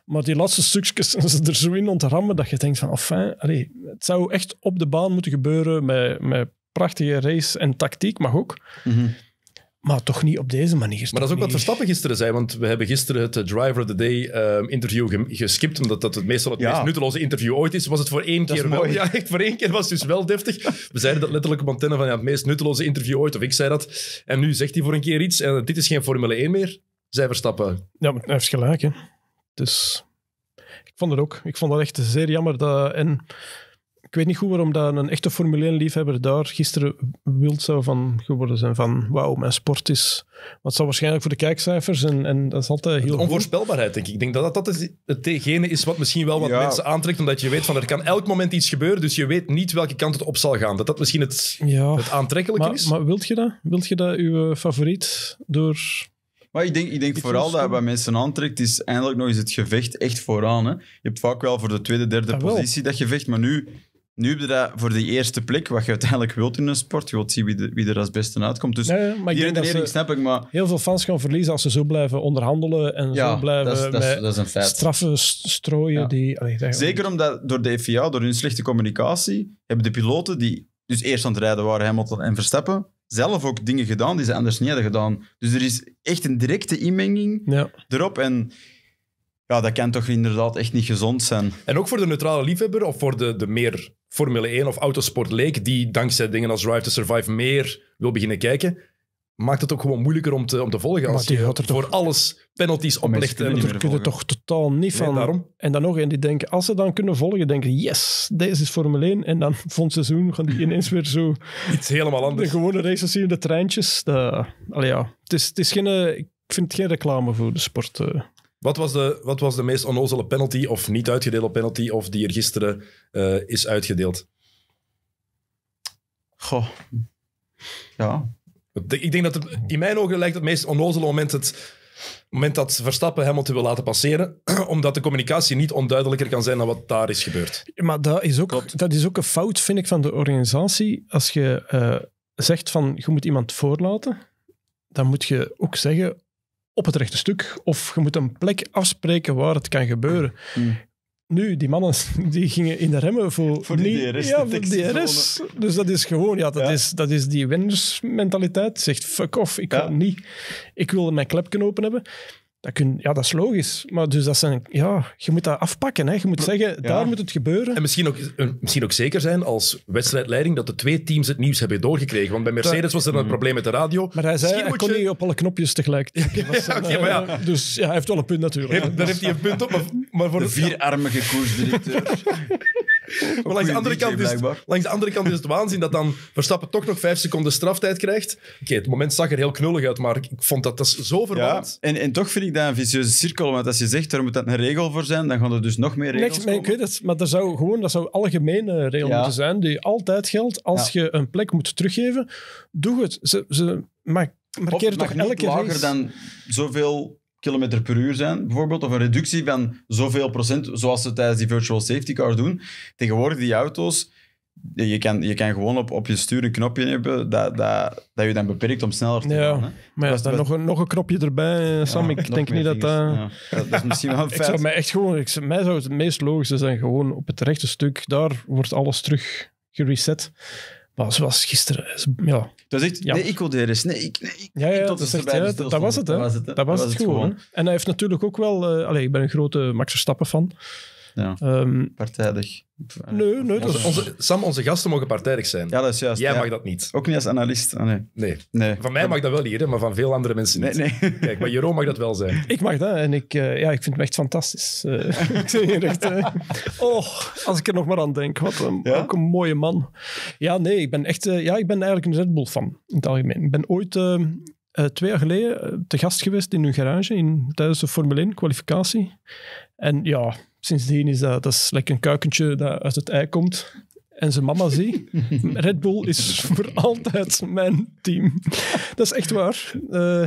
Speaker 3: Maar die laatste stukjes zijn ze er zo in ontrammen dat je denkt van, enfin, het zou echt op de baan moeten gebeuren met, met prachtige race en tactiek, mag ook. Mhm. Maar toch niet op deze manier. Maar dat is ook wat Verstappen
Speaker 1: gisteren zei, want we hebben gisteren het Driver of the Day ehm, interview geskipt, omdat dat het meestal het meest nutteloze interview ooit is. Was het voor één keer wel? Ja, echt, voor één keer was het dus wel deftig. We zeiden dat letterlijk op antenne van ja, het meest nutteloze interview ooit, of ik zei dat. En nu zegt hij voor een keer iets en dit is geen Formule 1 meer, Zij Verstappen.
Speaker 3: Ja, maar hij heeft gelijk, hè. Dus ik vond het ook. Ik vond dat echt zeer jammer. Dat, en ik weet niet goed waarom dat een echte Formule 1-liefhebber daar gisteren wild zou van geworden zijn. Van wauw, mijn sport is. wat zou zal waarschijnlijk voor de kijkcijfers en,
Speaker 1: en dat is altijd heel. onvoorspelbaarheid, denk ik. Ik denk dat dat, dat hetgene is wat misschien wel wat mensen aantrekt. Omdat je weet van er kan elk moment iets gebeuren. Dus je weet niet welke kant het op zal gaan. Dat dat misschien het, het aantrekkelijke maar, is. Maar
Speaker 3: wilt je dat? Wilt je dat uw eh, favoriet door maar ik denk, ik denk
Speaker 2: vooral dat wat mensen aantrekt, is eindelijk nog eens het gevecht echt vooraan. Hè. Je hebt vaak wel voor de tweede, derde ah, positie dat gevecht, maar nu, nu heb je dat voor de eerste plek, wat je uiteindelijk wilt in een sport. Je wilt zien wie, wie er als beste uitkomt. Dus ja, maar die redenering snap
Speaker 3: ik, maar... Heel veel fans gaan verliezen als ze zo blijven onderhandelen en zo blijven met straffen strooien. Die, Zeker
Speaker 2: omdat door de FIA, door hun slechte communicatie, hebben de piloten die dus eerst aan het rijden waren, Hamilton en Verstappen, zelf ook dingen gedaan die ze anders niet hadden gedaan. Dus er is echt een directe inmenging
Speaker 1: ja. erop. En ja, dat kan toch inderdaad echt niet gezond zijn. En ook voor de neutrale liefhebber of voor de, de meer Formule 1 of autosport leek, die dankzij dingen als Drive to Survive meer wil beginnen kijken maakt het ook gewoon moeilijker om te, om te volgen. Als je voor alles penalties oplegt. En daar kunnen toch
Speaker 3: totaal niet van. daarom. En dan nog, en die denken, als ze dan kunnen volgen, denken yes, deze is Formule 1. En dan volgend seizoen gaan die ineens weer zo... Iets helemaal anders. De gewone races zien, de treintjes. De, ja. het is, het is geen, eh, ik vind het geen reclame voor de sport. Eh.
Speaker 1: Wat was de, wat was de meest onnozele penalty, of niet uitgedeelde penalty, of die er gisteren eh, is uitgedeeld? Goh. Ja, ik denk dat in mijn ogen lijkt het meest onnozele moment het moment dat Verstappen helemaal te wil laten passeren, omdat de communicatie niet onduidelijker kan zijn dan wat daar is gebeurd.
Speaker 3: Maar dat is ook, dat is ook een fout, vind ik, van de organisatie. Als je eh, zegt van, je moet iemand voorlaten, dan moet je ook zeggen op het rechte stuk. Of je moet een plek afspreken waar het kan gebeuren. Mm. Nu, die mannen die gingen in de remmen voor, voor die DRS. Ja, voor DRS. Dus dat is gewoon, ja, dat, Is, dat is die winnersmentaliteit. Zegt fuck off, ik wil niet. Ik wil mijn kunnen open hebben. Dat kun, ja, dat is logisch. Maar dus dat zijn, ja, je moet dat afpakken. Hè. Je moet zeggen, daar moet
Speaker 1: het gebeuren. En misschien ook, eh, misschien ook zeker zijn als wedstrijdleiding dat de twee teams het nieuws hebben doorgekregen. Want bij Mercedes was er een mhm. probleem met de radio. Maar hij zei, hij kon
Speaker 3: je... niet op alle knopjes tegelijk. maar eh, ja. Dus ja, hij heeft wel een punt natuurlijk. daar heeft hij een
Speaker 1: punt op. Maar, maar voor de vierarmige koersdirecteur. Maar langs de, andere kant is, het, langs andere kant is het waanzin dat dan Verstappen toch nog vijf seconden straftijd krijgt. Oké, het moment zag er heel knullig uit, maar ik vond dat, dat zo verwarrend. en, en
Speaker 2: toch vind ik dat een vicieuze cirkel. Want als je zegt, er moet dat een regel voor zijn, dan gaan er dus nog meer regels Niks, nee,
Speaker 3: ik weet het, maar er zou gewoon, dat zou algemene regel moeten zijn, die altijd geldt. Als je een plek moet teruggeven, doe het. Ze, ze maar, markeer toch elke keer lager dan zoveel
Speaker 2: kilometer per uur zijn, bijvoorbeeld, of een reductie van zoveel procent, zoals ze tijdens die virtual safety car doen. Tegenwoordig, die auto's, je kan, je kan gewoon op, op je stuur een knopje hebben dat, dat, dat je dan beperkt om sneller te ja,
Speaker 3: gaan. Hè? Maar is daar nog, een, nog een knopje erbij, eh, Sam? ik denk niet dat dat... dat... is misschien wel een feit. Ik zou mij, echt gewoon, ik, mij zou het, het meest logisch zijn, gewoon op het rechte stuk, daar wordt alles terug gereset. Maar zoals gisteren, ja...
Speaker 2: Dat is echt, nee, ik wil de Nee, ik, nee, ik, ja, ja, dat, is dat, was het, hè. Dat was het, gewoon.
Speaker 3: En hij heeft natuurlijk ook wel... Uh, eh, allez, ik ben een grote Max Verstappen-fan. Ehm,
Speaker 1: partijdig. Nee, nee. Onze, onze, Sam, onze gasten mogen partijdig zijn. Ja, dat is juist. Jij ja. mag dat niet. Ook niet als analist. Ah, nee. nee. Van mij mag dat wel hier, maar van veel andere mensen niet. Kijk, maar Jeroen mag dat wel zijn.
Speaker 3: Ik mag dat en ik, eh, ja, ik vind hem echt fantastisch. Eh. ik zeg je echt. Eh. oh, als ik er nog maar aan denk. Wat een, ook een mooie man. Ja, nee, ik ben echt. ja, ik ben eigenlijk een Red Bull fan in het algemeen. Ik ben ooit. Ehm, twee jaar geleden te gast geweest in hun garage in, tijdens de Formule 1 kwalificatie. En ja, sindsdien is dat, dat is lekker een kuikentje dat uit het ei komt. En zijn mama zie. Red Bull is voor altijd mijn team. Dat is echt waar. Eh,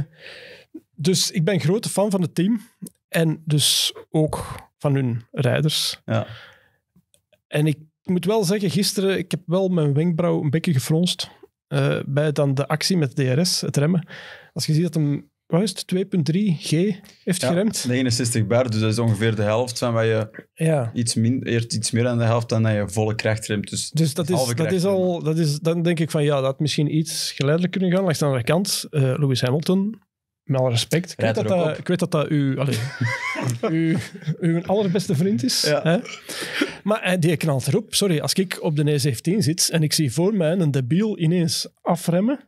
Speaker 3: dus ik ben grote fan van het team. En dus ook van hun rijders. Ja. En ik moet wel zeggen, gisteren, ik heb wel mijn wenkbrauw een beetje gefronst. Eh, bij dan de actie met DRS, het remmen. Als je ziet dat hem wat 2.3G heeft geremd.
Speaker 2: 69 bar, dus dat is ongeveer de helft van wat je... Ja. Iets, min, iets meer dan de helft dan dat je volle kracht remt. Dus, dus dat, is, dat is
Speaker 3: al... Dat is, dan denk ik van, ja, dat misschien iets geleidelijk kunnen gaan. Langs de andere kant, uh, Lewis Hamilton, met alle respect. Ik weet, dat dat, ik weet dat dat uw, allez, uw allerbeste vriend is. Hè? Maar eh, die knalt erop. Sorry, als ik op de e n 17 zit en ik zie voor mij een debiel ineens afremmen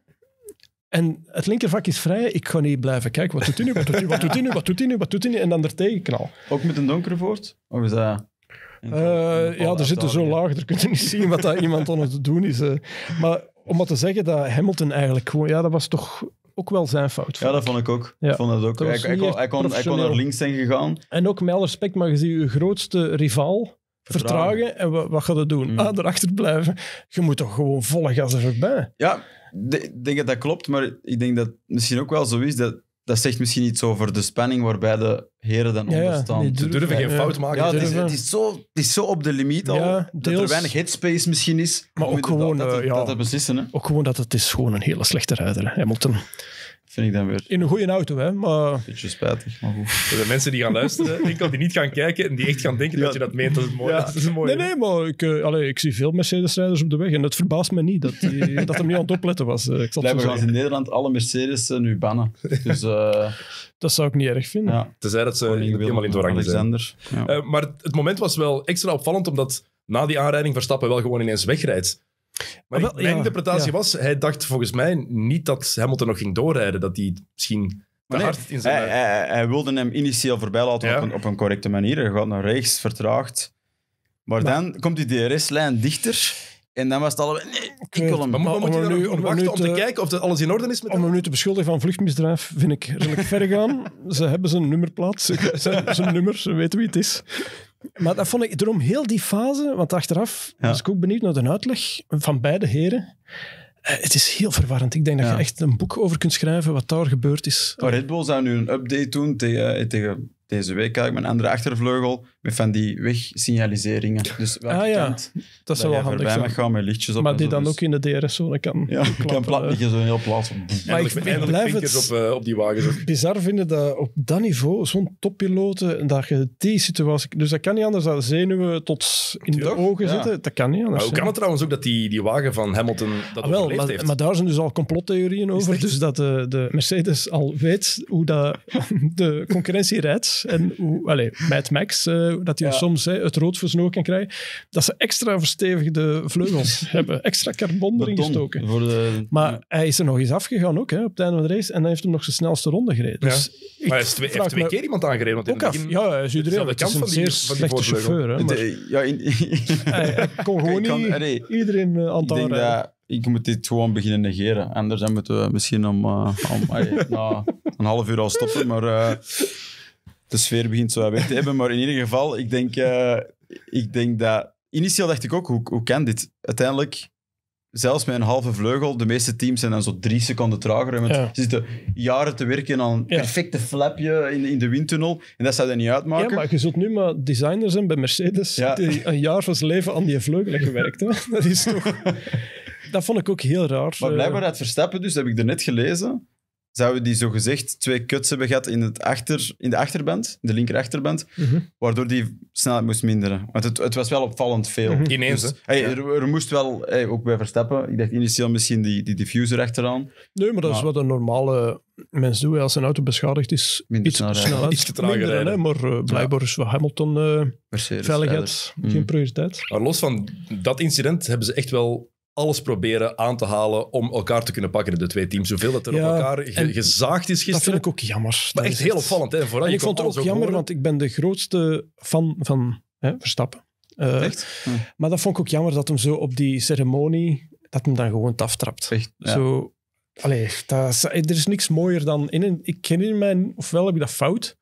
Speaker 3: en het linkervak is vrij. Ik ga niet blijven kijken. Wat doet hij nu? Wat doet hij nu? Wat doet hij nu? Wat doet hij nu? En dan er tegenknal.
Speaker 2: Ook met een donkere voort? Of is dat...
Speaker 3: Eh, ja, er zitten zo laag, daar kun je niet zien wat dat iemand aan te doen is. Eh. Maar om wat te zeggen dat Hamilton eigenlijk gewoon, ja, dat was toch ook wel zijn fout. Ja, dat
Speaker 2: vond ik ook. Ja. Vond dat ook. hij, kon, hij, kon, naar links zijn gegaan.
Speaker 3: En ook met alle respect, maar gezien ziet je grootste rivaal vertragen. en wat, gaat het doen? Mm. Ah, erachter blijven. Je moet toch gewoon volle gas er voorbij.
Speaker 2: Ja, ik denk dat dat klopt, maar ik denk dat het misschien ook wel zo is dat dat zegt misschien iets over de spanning waarbij de heren dan ja, Ze durven geen fout maken. Ja, het is, is, zo, het is zo op de limiet al. dat er weinig
Speaker 3: headspace misschien is. Maar ook gewoon, dat, eh, dat, dat, beslissen. Hè? Ook gewoon dat het is gewoon een hele slechte rijder, Hamilton. Vind ik dan weer. In een goede auto, hè? Maar... Beetje spijtig,
Speaker 1: maar goed. Voor de mensen die gaan luisteren, enkel die niet gaan kijken en die echt gaan denken dat je dat meent, dat het mooi. Ja. Dat is
Speaker 3: mooi nee, nee, maar ik, uh, ik zie veel Mercedes-rijders op de weg en het verbaast me niet dat, die, dat hem niet aan het opletten
Speaker 1: was. We eh, ik Blijkbaar in Nederland alle Mercedes eh, nu bannen. Dus, dat zou ik niet erg vinden. Ja. Tenzij dat ze helemaal in het oranje zijn. maar het moment was wel extra opvallend, omdat na die aanrijding Verstappen wel gewoon ineens wegrijdt. Maar mijn interpretatie was, hij dacht volgens mij niet dat Hamilton nog ging doorrijden. Dat hij misschien te hard in zijn... Eh, hij, hij, hij,
Speaker 2: wilde hem initieel voorbij laten op, een, op, een, correcte manier. Hij gaat naar rechts, vertraagt. Maar, dan komt die DRS-lijn dichter... En dan was het allemaal... Nee, ik wil hem... Maar, nu, om wachten om
Speaker 3: te, kijken of alles in orde is met Om hem nu te beschuldigen van vluchtmisdrijf vind ik redelijk ver gaan. ze hebben zijn nummerplaat, zijn, zijn nummer, ze weten wie het is. Maar dat vond ik erom heel die fase, want achteraf was ik ook benieuwd naar de uitleg van beide heren. Eh, het is heel verwarrend. Ik denk dat je echt een boek over kunt schrijven wat daar gebeurd is.
Speaker 2: Red Bull zou nu een update doen tegen, tegen deze week kijk ik mijn andere achtervleugel met van die wegsignaliseringen. Dus welke ah, ja. dat is wel handig voorbij mag gaan met lichtjes op. Maar die dan dus-
Speaker 3: ook in de DRS-zone kan Ja, klappen. kan plat
Speaker 1: liggen, zo'n heel plaats. Maar ik, ik blijf het op, eh, op die wagen.
Speaker 3: bizar vinden dat op dat niveau, zo'n toppiloten, dat je die situatie... Dus dat kan niet anders dan zenuwen tot in de ogen zitten. Dat kan niet anders. Maar hoe kan het
Speaker 1: trouwens ook dat die, die wagen van Hamilton dat ah, wel, heeft? Maar daar
Speaker 3: zijn dus al complottheorieën over. Dus dat de, eh, de Mercedes al weet hoe dat de concurrentie rijdt en hoe, Max, eh, dat hij soms het rood voor zijn kan krijgen, dat ze extra verstevigde vleugels hebben, extra carbon erin gestoken. Maar hij is er nog eens afgegaan ook, hè, op het einde van de race, en dan heeft hem nog zijn snelste ronde gereden. Dus
Speaker 1: ja. maar hij twee, heeft twee keer iemand aangereden. Want ook af. ja, hij is iedereen. Het een zeer slechte chauffeur.
Speaker 3: hij, kon gewoon niet iedereen eh,
Speaker 2: ik moet dit gewoon beginnen negeren. Anders moeten we misschien om, eh, om een half uur al stoppen. Maar de sfeer begint zo te hebben. Maar in ieder geval, ik denk, eh, ik denk dat... Initieel dacht ik ook, hoe, hoe kan dit? Uiteindelijk, zelfs met een halve vleugel, de meeste teams zijn dan zo drie seconden trager. Want Ze zitten jaren te werken aan een perfecte flapje in,
Speaker 3: in de windtunnel. En dat zou dat niet uitmaken. Ja, maar je zult nu maar designers zijn bij Mercedes, die een jaar van zijn leven aan die vleugelen gewerkt. Hoor. Dat is dat vond ik ook heel raar. Maar blijkbaar eh.
Speaker 2: dat Verstappen dus, dat heb ik er net gelezen zouden die zogezegd twee kuts hebben gehad in, het achter, in de achterband, de linkerachterband, mhm. waardoor die snelheid moest minderen. Want het, het was wel opvallend veel. Mhm. Ineens, dus, hey, er, er, moest wel, hey, ook bij Verstappen, ik dacht initieel misschien die, die diffuser achteraan.
Speaker 3: Nee, maar dat is wat een normale mens doet. Als een auto beschadigd is, minder iets snelheid. iets trager rijden. Maar uh, blijkbaar is Hamilton eh, veiligheid geen mm. prioriteit.
Speaker 1: Maar los van dat incident hebben ze echt wel alles proberen aan te halen om elkaar te kunnen pakken in de twee teams. Zoveel dat er op elkaar ge gezaagd is gisteren. Dat vind
Speaker 3: ik ook jammer. echt, heel opvallend. Hè? Vooral, ik vond het ook jammer, want ik ben de grootste fan van hè, Verstappen. Eh, echt? Hm. Maar dat vond ik ook jammer dat hem zo op die ceremonie, dat hem dan gewoon aftrapt. Echt? Zo, allee, dat is, er is niks mooier dan... In een, ik mijn, mijn ofwel heb ik dat fout,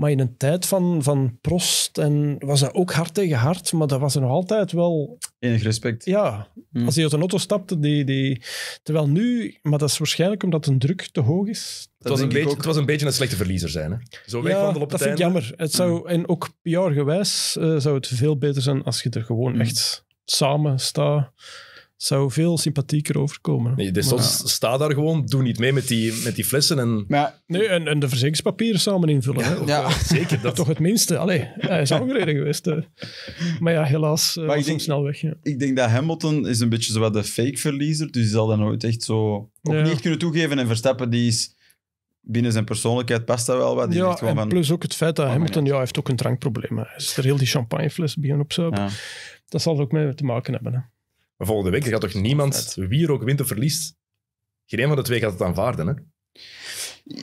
Speaker 3: maar in een tijd van, van Prost en was dat ook hard tegen hard, maar dat was er nog altijd wel... Enig respect. Ja, hmm. als hij uit een auto stapte, die, die... Terwijl nu, maar dat is waarschijnlijk omdat de druk te hoog is.
Speaker 1: Het was, een beetje, het was een beetje een slechte verliezer zijn, hè? Zo ja, op dat vind ik jammer.
Speaker 3: Het zou, hmm. En ook jaargewijs gewijs eh, zou het veel beter zijn als je er gewoon hmm. echt samen staat zou veel sympathieker overkomen. Nee, dus
Speaker 1: sta daar gewoon, doe niet mee met die, met die flessen. En... Maar, nee, en, en de verzekeringspapieren samen
Speaker 3: invullen. Ja, hè? ja. zeker. Dat... Toch het minste. Allee, hij is aangereden geweest. Eh. Maar ja, helaas eh, maar snel weg. Ja.
Speaker 2: Ik denk dat Hamilton is een beetje de fake verliezer, dus hij zal dat nooit echt zo... Ook niet kunnen toegeven en Verstappen, die is binnen zijn persoonlijkheid past dat wel wat. Die
Speaker 3: ja, plus ook het feit dat oh, Hamilton ja, heeft ook een drankprobleem. Hij is er heel die champagnefles bij op Ja. Dat zal er ook mee te maken hebben.
Speaker 1: Maar volgende week gaat toch niemand, wie er ook wint of verliest, geen van de twee gaat het aanvaarden, hè?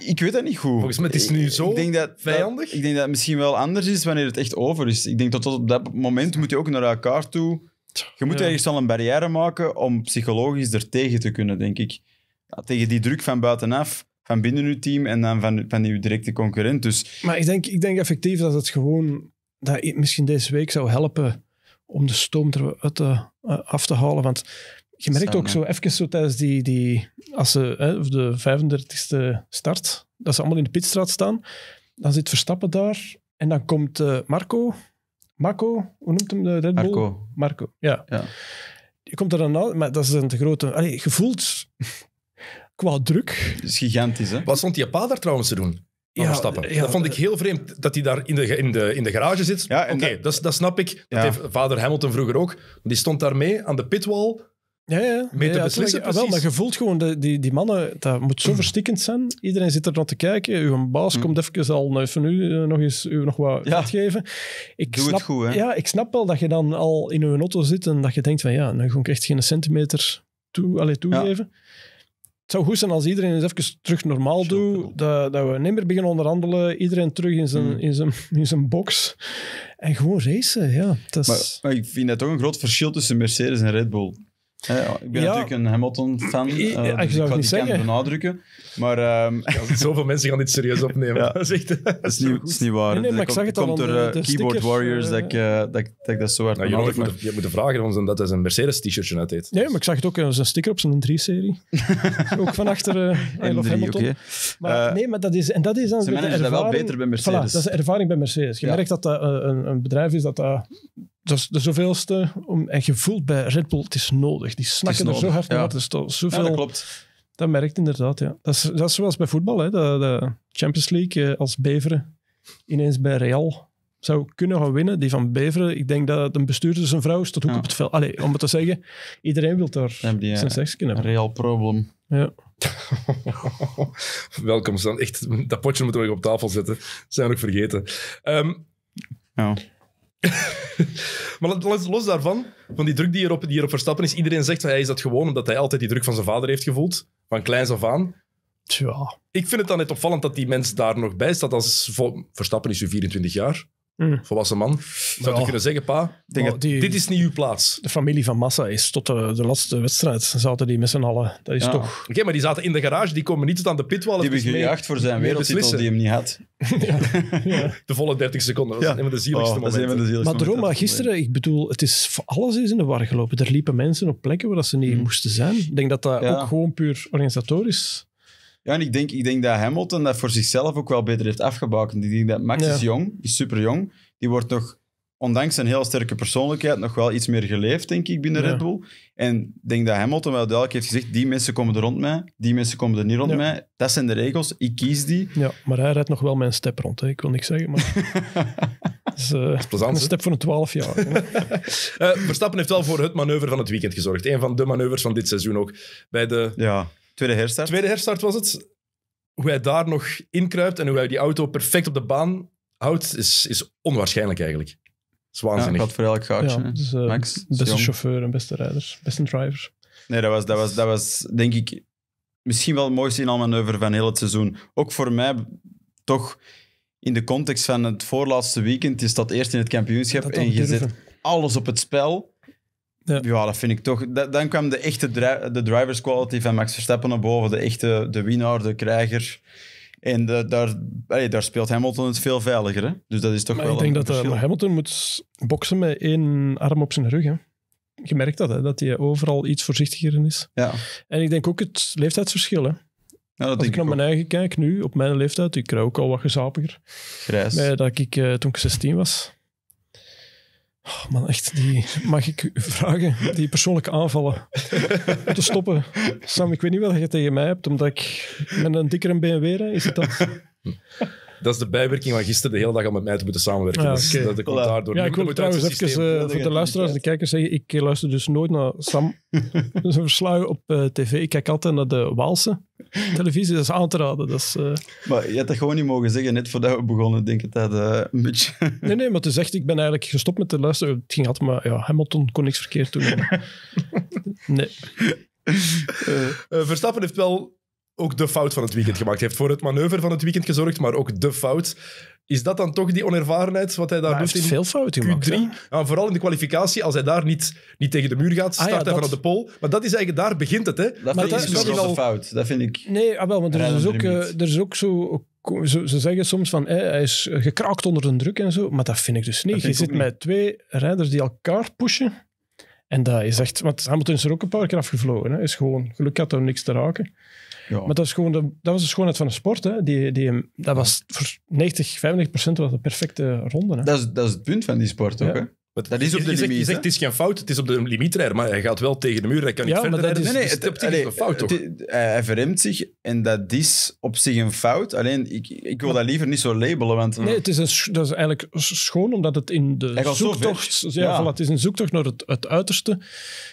Speaker 3: Ik weet dat niet goed. Volgens mij het is nu zo ik
Speaker 2: denk dat, vijandig. ik denk dat het misschien wel anders is wanneer het echt over is. Ik denk dat tot op dat moment moet je ook naar elkaar toe. Je moet ja. ergens al een barrière maken om psychologisch er tegen te kunnen, denk ik. tegen die druk van buitenaf, van binnen uw team en dan van, van uw directe concurrent. Dus...
Speaker 3: Maar ik denk, ik denk effectief dat het gewoon dat misschien deze week zou helpen om de stoom eruit eh, af te halen. Want je merkt ook zo even zo tijdens die, die als ze hè, de 35e start, dat ze allemaal in de pitstraat staan. Dan zit Verstappen daar en dan komt eh, Marco, Marco, hoe noemt hem de Red Bull? Marco. Marco, ja. ja. Je komt er dan aan, maar dat is een te grote... Allee, gevoeld
Speaker 1: qua druk. Dat is gigantisch, hè? Wat stond die pa daar trouwens te doen?
Speaker 3: ja, dat
Speaker 1: vond ik heel vreemd, dat hij daar in de, in de, in de garage zit. Ja, Oké, dat, dat, snap ik. Dat heeft vader Hamilton vroeger ook. Die stond daar mee aan de pitwall ja, ja. mee beslissen. Ja, wel, maar je voelt
Speaker 3: gewoon, de, die, die mannen, dat moet zo verstikkend zijn. Iedereen zit er naar te kijken. Uw baas hm. komt even al even nu eh, nog eens u nog wat ja. geven. Ik Doe snap, het goed, hè? Ja, ik snap wel dat je dan al in uw auto zit en dat je denkt van ja, nu ga ik echt geen centimeter toe, toegeven het zou goed zijn als iedereen eens even terug normaal doet. Dat, dat we niet meer beginnen onderhandelen. Iedereen terug in zijn, hmm. in zijn, in zijn box. En gewoon racen, ja. Dat is... maar,
Speaker 2: ik vind dat toch een groot verschil tussen Mercedes en Red Bull. ik ben natuurlijk een Hamilton-fan. Eh, dus ik zou ik
Speaker 1: het benadrukken. Maar, um... ja, zoveel mensen gaan dit serieus opnemen. Ja. Dat, is dat, is niet, waar. ik zag het komt door de eh, Keyboard eh, Warriors dat, ik, eh, dat, dat, ik dat zo hard nou, je, moet, de vragen ons dat hij een Mercedes-t-shirtje uit deed.
Speaker 3: Ja, maar ik zag het ook een sticker op zijn 3-serie. ook van achter uh, m Hamilton. Maar nee, maar dat is... En dat is dan ze managen dat wel beter bij Mercedes. Voilà, dat is ervaring bij Mercedes. Je merkt dat dat een, een bedrijf is dat dat de zoveelste. en je voelt bij Red Bull, het is nodig. Die snakken er zo hard naar. Ja. zoveel ja, dat klopt. Dat merkt inderdaad, ja. Dat is, dat is zoals bij voetbal, hè. De, de Champions League eh, als Beveren ineens bij Real zou kunnen gaan winnen. Die van Beveren, ik denk dat een bestuurder zijn vrouw tot ook op het veld. Allee, om het te zeggen, iedereen wil daar zijn eh, seks kunnen hebben. Real problem.
Speaker 1: Ja. Welkom, dan Echt, dat potje moeten we op tafel zetten. zijn we vergeten. Ehm, ja. maar los, los, daarvan, van die druk die erop, die erop Verstappen is, iedereen zegt dat hij is dat gewoon omdat hij altijd die druk van zijn vader heeft gevoeld, van kleins af aan. Tja. Ik vind het dan net opvallend dat die mens daar nog bij staat als Verstappen is nu 24 jaar. Mm. Volwassen man. Zou je kunnen zeggen, pa, dit is
Speaker 3: niet uw plaats. De familie van Massa is tot eh, de, laatste wedstrijd. Zaten die met z'n allen. Dat is toch...
Speaker 1: Oké, maar die zaten in de garage, die komen niet tot aan de pitwall. Die hebben dus gejaagd voor zijn wereldtitel die hem niet had. De volle 30 seconden. Dat is de zieligste oh, Maar daarom, maar gisteren,
Speaker 3: ik bedoel, het is, alles is in de war gelopen. Er liepen mensen op plekken waar ze niet hmm. moesten zijn. Ik denk dat dat ook gewoon puur organisatorisch
Speaker 2: ja, en ik denk, ik denk dat Hamilton dat voor zichzelf ook wel beter heeft afgebakend. Ik denk dat Max is jong, is super jong. Die wordt nog, ondanks zijn heel sterke persoonlijkheid, nog wel iets meer geleefd, denk ik, binnen Red Bull. En ik denk dat Hamilton wel duidelijk heeft gezegd, die mensen komen er rond mij, die mensen komen er niet rond mij. Dat zijn de regels, ik kies die.
Speaker 3: Ja, maar hij rijdt nog wel mijn step rond, hè. ik wil niks zeggen, maar... Dus, eh, dat is een step voor een twaalf jaar.
Speaker 1: Eh, Verstappen heeft wel voor het manoeuvre van het weekend gezorgd. Een van de manoeuvres van dit seizoen ook. Bij de ja. Tweede herstart. Tweede herstart was het. Hoe hij daar nog inkruipt en hoe hij die auto perfect op de baan houdt, is, is onwaarschijnlijk eigenlijk. is waanzinnig. wat voor elk goudje. Dus, eh, Max, beste
Speaker 3: chauffeur en beste rijder, beste driver.
Speaker 1: Nee, dat was, dat was, dat was denk ik
Speaker 2: misschien wel het mooiste manoeuvre van heel het seizoen. Ook voor mij toch in de context van het voorlaatste weekend. is dat eerst in het kampioenschap en je zet alles op het spel. Ja. dat vind ik toch. Dan kwam de echte de drivers quality van Max Verstappen naar boven. De echte de winnaar, de krijger. En de, daar, daar speelt Hamilton het veel veiliger. Hè? Dus dat is toch maar wel. Ik denk dat maar eh,
Speaker 3: Hamilton moet boksen met één arm op zijn rug. Hè? Je merkt dat, hè? dat hij overal iets voorzichtiger in is. Ja. En ik denk ook het leeftijdsverschil. Hè? dat Als ik, ik naar mijn eigen kijk nu, op mijn leeftijd, ik krijg ook al wat gezapiger. Grijs. dat ik, eh, toen ik 16 was, Oh man, echt, die, mag ik u vragen, die persoonlijke aanvallen, te stoppen? Sam, ik weet niet wat je tegen mij hebt, omdat ik met een dikkere BMW rijd, is het dat?
Speaker 1: dat is de bijwerking van gisteren de hele dag al met mij te moeten samenwerken. dat, dus dat komt voilà. daardoor. Ja, ik trouwens even eh, voor de luisteraars
Speaker 3: en de kijkers zeggen, ik eh, luister dus nooit naar Sam. dus een verslag op eh, tv. Ik kijk altijd naar de Waalse televisie. Dat is aan te raden. Dat is,
Speaker 2: Maar je had dat gewoon niet mogen zeggen, net voordat we begonnen, denk ik dat een beetje...
Speaker 3: nee, nee, maar het is ik ben eigenlijk gestopt met te luisteren. Het ging altijd maar, ja, Hamilton kon niks verkeerd doen.
Speaker 1: nee. Verstappen heeft wel ook de fout van het weekend gemaakt. Hij heeft voor het manoeuvre van het weekend gezorgd, maar ook de fout. Is dat dan toch die onervarenheid wat hij daar doet heeft in veel fouten gemaakt. Q3? Ja, vooral in de kwalificatie, als hij daar niet, niet tegen de muur gaat, ah start hij vanaf de pol. Maar dat is eigenlijk, daar begint het. Hè. Dat maar vind ik dus fout. Dat vind ik...
Speaker 3: Nee, ah, want er is, ook, eh, er is ook zo... Ze, ze zeggen soms van hij is gekraakt onder de druk en zo, maar dat vind ik dus niet. Je zit met twee rijders die elkaar pushen. En dat is echt... Want Hamilton is er ook een paar keer afgevlogen. Is gewoon, gelukkig had er niks te raken. Ja. Maar dat, is gewoon dat was de schoonheid van de sport. Hè. Die, die, dat was voor 90, 95 procent was de perfecte ronde. Hè. Dat, is, dat is het punt van die sport ook. Hè?
Speaker 1: dat is op de je, limiet. het is geen fout, het is op de rijden. maar hij gaat wel tegen de muur, hij kan niet ja, verder Is, dus nee, nee, het, allee, is een fout, toch?
Speaker 2: hij verremt zich en dat is op zich een fout. Alleen, ik, ik wil dat liever niet zo labelen,
Speaker 3: want... Nee, het is een, dat is eigenlijk schoon, omdat het in de zoektocht... Ja, ja. Voilà, het is een zoektocht naar het, het uiterste.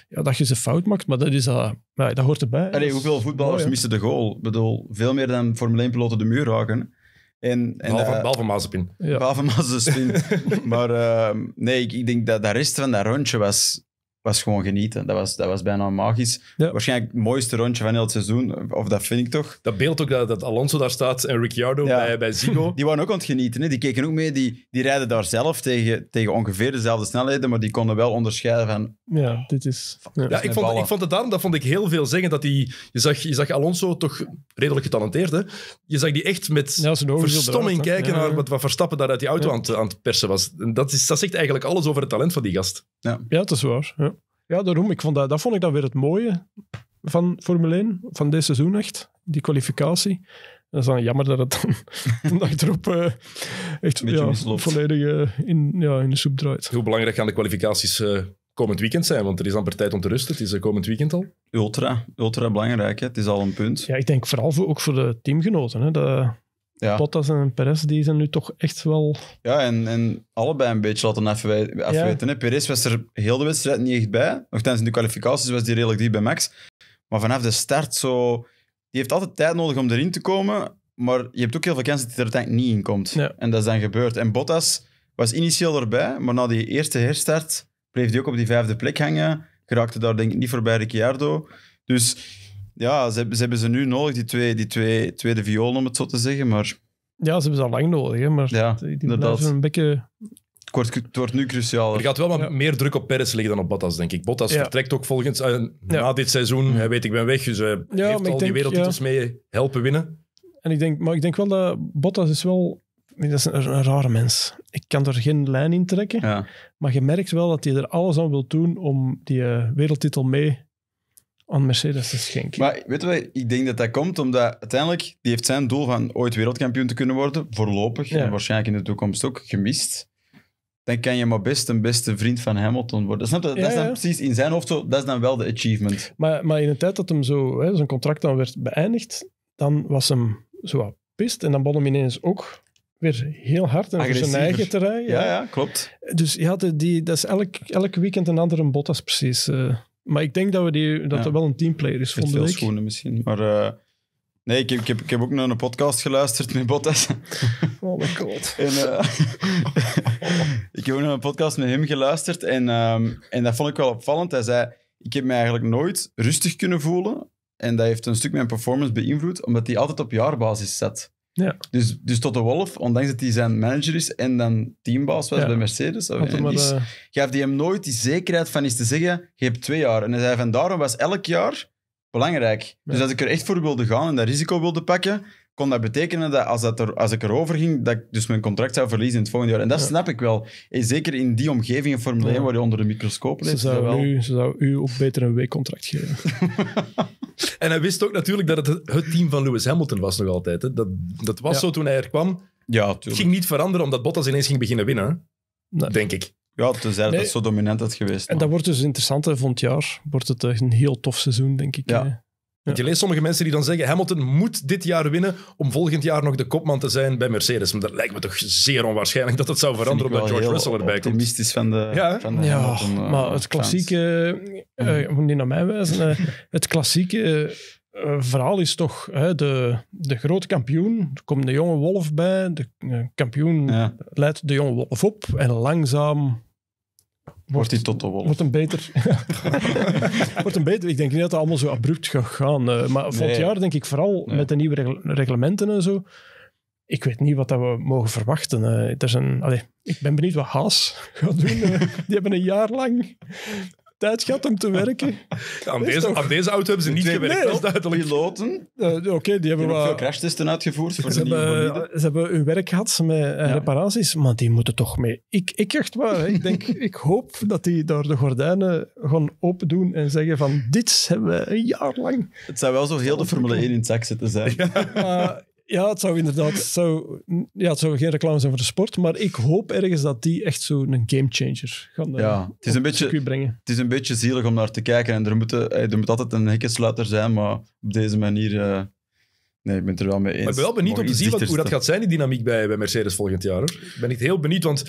Speaker 3: Ja, dat je ze fout maakt, maar dat is... Uh, dat hoort erbij. Allee, hoeveel voetballers oh,
Speaker 2: missen de goal? Ik bedoel, veel meer dan Formule 1-piloten de muur raken. En, en, eh, behalve, Mazepin. Ja. Behalve Mazepin. maar ehm, nee, ik, ik, denk dat de rest van dat rondje was was gewoon genieten. Dat was, dat was bijna magisch. Waarschijnlijk het mooiste rondje van heel het seizoen, of dat vind ik toch. Dat beeld ook dat, dat Alonso daar staat en Ricciardo bij, bij Zigo. Die waren ook aan het genieten, hè. die keken ook mee. Die, die rijden daar zelf tegen, tegen ongeveer dezelfde snelheden, maar die konden wel
Speaker 1: onderscheiden van...
Speaker 3: Ja, dit is... Ja, ik, vond, ik vond
Speaker 1: het dan. dat vond ik heel veel zeggen, dat die, je, zag, je zag Alonso toch redelijk getalenteerd, hè. Je zag die echt met verstomming kijken naar wat, wat Verstappen daar uit die auto aan, aan, het persen was. En dat, is, dat zegt eigenlijk alles over het talent van die gast. Ja,
Speaker 3: ja dat is waar. Ja, daarom. Ik vond dat, dat vond ik dan weer het mooie van Formule 1, van dit seizoen echt. Die kwalificatie. Dat is dan jammer dat het dan de dag erop eh, echt ja, volledig eh, in, ja, in de soep
Speaker 1: draait. Hoe belangrijk gaan de kwalificaties eh, komend weekend zijn? Want er is dan partij tijd om te rusten. Het is komend weekend al. Ultra, ultra belangrijk. Hè. Het is al een punt.
Speaker 3: Ja, ik denk vooral voor, ook voor de teamgenoten. Hè ja. Bottas en Perez, die zijn nu toch echt wel...
Speaker 2: Ja, en, en allebei een beetje laten afweten. afweten ja. Perez was er heel de wedstrijd niet echt bij. Nog tijdens de kwalificaties was hij redelijk dicht bij Max. Maar vanaf de start zo... Die heeft altijd tijd nodig om erin te komen, maar je hebt ook heel veel kans dat hij er uiteindelijk niet in komt. En dat is dan gebeurd. En Bottas was initieel erbij, maar na die eerste herstart bleef hij ook op die vijfde plek hangen. Geraakte daar denk ik niet voorbij Ricciardo. Dus ja, ze, ze, hebben ze nu nodig, die, twee, die twee, tweede violen, om het zo te zeggen. Maar...
Speaker 3: Ja, ze hebben ze al lang nodig, hè,
Speaker 1: maar die inderdaad. blijven een beetje... Het wordt, nu cruciaal. Er gaat wel meer druk op Perez liggen dan op Bottas, denk ik. Bottas vertrekt ook volgens... Eh, na dit seizoen, hij weet ik ben weg, dus hij heeft al die wereldtitels mee helpen winnen.
Speaker 3: En ik denk, maar ik denk wel dat Bottas is wel... Dat is een, rare mens. Ik kan er geen lijn in trekken. Maar je merkt wel dat hij er alles aan wil doen om die eh, wereldtitel mee aan Mercedes te schenken.
Speaker 2: Maar weet je ik denk dat dat komt omdat uiteindelijk, die heeft zijn doel van ooit wereldkampioen te kunnen worden, voorlopig, en waarschijnlijk in de toekomst ook, gemist. Dan kan je maar best een beste vriend van Hamilton worden. Dat, is dan precies in zijn hoofd zo, dat is dan wel de achievement.
Speaker 3: Maar, maar in de tijd dat hem zo, hè, zijn contract dan werd beëindigd, dan was hem zo wat pist en dan begon hem ineens ook weer heel hard en zijn eigen terrein. Ja, ja, klopt. Dus je had die, dat is elk, elk weekend een andere Bottas precies. Eh, maar ik denk dat, we die, dat er wel een teamplayer is, vond ik. Veel
Speaker 2: schoenen misschien, maar... Eh, nee, ik heb, ik, heb, ik heb ook naar een podcast geluisterd met Bottas. Oh
Speaker 3: god. en, eh,
Speaker 2: ik heb ook naar een podcast met hem geluisterd en, ehm, en dat vond ik wel opvallend. Hij zei, ik heb mij eigenlijk nooit rustig kunnen voelen en dat heeft een stuk mijn performance beïnvloed, omdat hij altijd op jaarbasis zet. Ja. Dus, dus de Wolf, ondanks dat hij zijn manager is en dan teambaas was bij Mercedes, of, is, gaf eh, hij hem nooit die zekerheid van iets te zeggen, je hebt twee jaar. En hij zei van daarom was elk jaar belangrijk. Dus als ik er echt voor wilde gaan en dat risico wilde pakken, kon dat betekenen dat als, dat er, als ik erover ging, dat ik dus mijn contract zou verliezen in het volgende jaar. En dat snap ik wel. En eh, zeker in die omgeving, in Formule 1, waar je onder de microscoop
Speaker 1: leeft. Ze zou,
Speaker 3: u, zou u ook beter een weekcontract geven.
Speaker 1: en hij wist ook natuurlijk dat het het team van Lewis Hamilton was nog altijd. Hè. Dat, dat was zo toen hij er kwam. Ja, Het ging niet veranderen omdat Bottas ineens ging beginnen winnen, nee. denk ik. Ja, tenzij nee. dat zo dominant had geweest.
Speaker 3: En dat wordt dus interessant, hè, volgend jaar wordt het een heel tof seizoen, denk ik. Ja.
Speaker 1: Want je leest sommige mensen die dan zeggen: Hamilton moet dit jaar winnen om volgend jaar nog de kopman te zijn bij Mercedes. Maar dat lijkt me toch zeer onwaarschijnlijk dat het zou veranderen omdat George Russell erbij komt. Optimistisch van de, ja, van de ja eh, maar het
Speaker 3: klassieke, ik eh, eh, moet niet naar mij wijzen, het klassieke verhaal is toch de, de grote kampioen. Er komt de jonge wolf bij, de kampioen leidt de jonge wolf op en langzaam
Speaker 2: Wordt hij tot de wolf.
Speaker 3: Wordt een beter... wordt een beter... Ik denk niet dat dat allemaal zo abrupt gaat gaan. Eh, maar volgend jaar denk ik vooral met de nieuwe reglementen en zo... Ik weet niet wat dat we mogen verwachten. Uh, er zijn, ik ben benieuwd wat Haas gaat doen. Eh. die hebben een jaar lang tijd om te werken.
Speaker 1: Ja, aan, deze, auto hebben ze niet nee, gewerkt, dat is duidelijk.
Speaker 2: Piloten.
Speaker 3: Eh, oké, die hebben wel... veel
Speaker 2: crashtesten uitgevoerd. Voor ze, hebben, eh,
Speaker 3: ze hebben hun werk gehad met eh, reparaties, maar die moeten toch mee. Ik, ik echt waar, ik, denk, ik hoop dat die daar de gordijnen gaan open doen en zeggen van dit hebben we een jaar lang...
Speaker 2: Het zou wel zo heel de Formule 1 in het zak zitten zijn.
Speaker 3: Ja, het zou inderdaad het zou, ja, het zou geen reclame zijn voor de sport, maar ik hoop ergens dat die echt zo'n gamechanger gaat. Eh, ja, het is een beetje, brengen.
Speaker 2: Het is een beetje zielig om naar te kijken en er moet, er moet altijd een hekkensluiter zijn, maar op deze manier... Eh, nee, ik ben het er wel mee eens. Maar ik ben wel benieuwd om te zien wat, hoe dat gaat
Speaker 1: zijn, die dynamiek bij, bij Mercedes volgend jaar. Ben ik heel benieuwd, want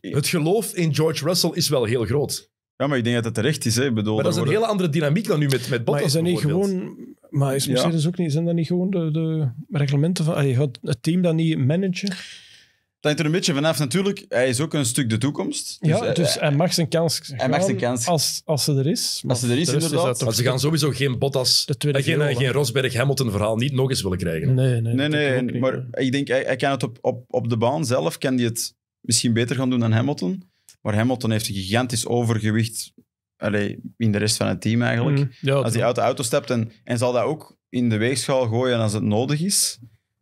Speaker 1: het geloof in George Russell is wel heel groot. Ja, maar ik denk dat het terecht is. Hè. Bedoel, maar dat is een hele andere dynamiek dan nu met, met Bottas. Maar is dat niet gewoon maar is Mercedes
Speaker 3: ja. ook niet, zijn dat niet gewoon de, reglementen van... Allee, gaat het team dat niet managen? Dat
Speaker 2: hangt er een beetje vanaf natuurlijk. Hij is ook een stuk de toekomst. ja, dus, eh, dus eh,
Speaker 3: hij, mag zijn kans Hij mag zijn kans. Als, als ze er is. Maar als ze er is, inderdaad. maar ze gaan sowieso geen Bottas, geen, geen,
Speaker 1: Rosberg-Hamilton-verhaal niet nog eens willen krijgen. Nee, nee. nee, maar ik denk, hij, hij, kan het op, op, op de baan
Speaker 2: zelf, kan hij het misschien beter gaan doen dan Hamilton. Maar Hamilton heeft een gigantisch overgewicht allee, in de rest van het team eigenlijk. Mm, als hij uit de auto stapt en, en zal dat ook in de weegschaal gooien als het nodig is.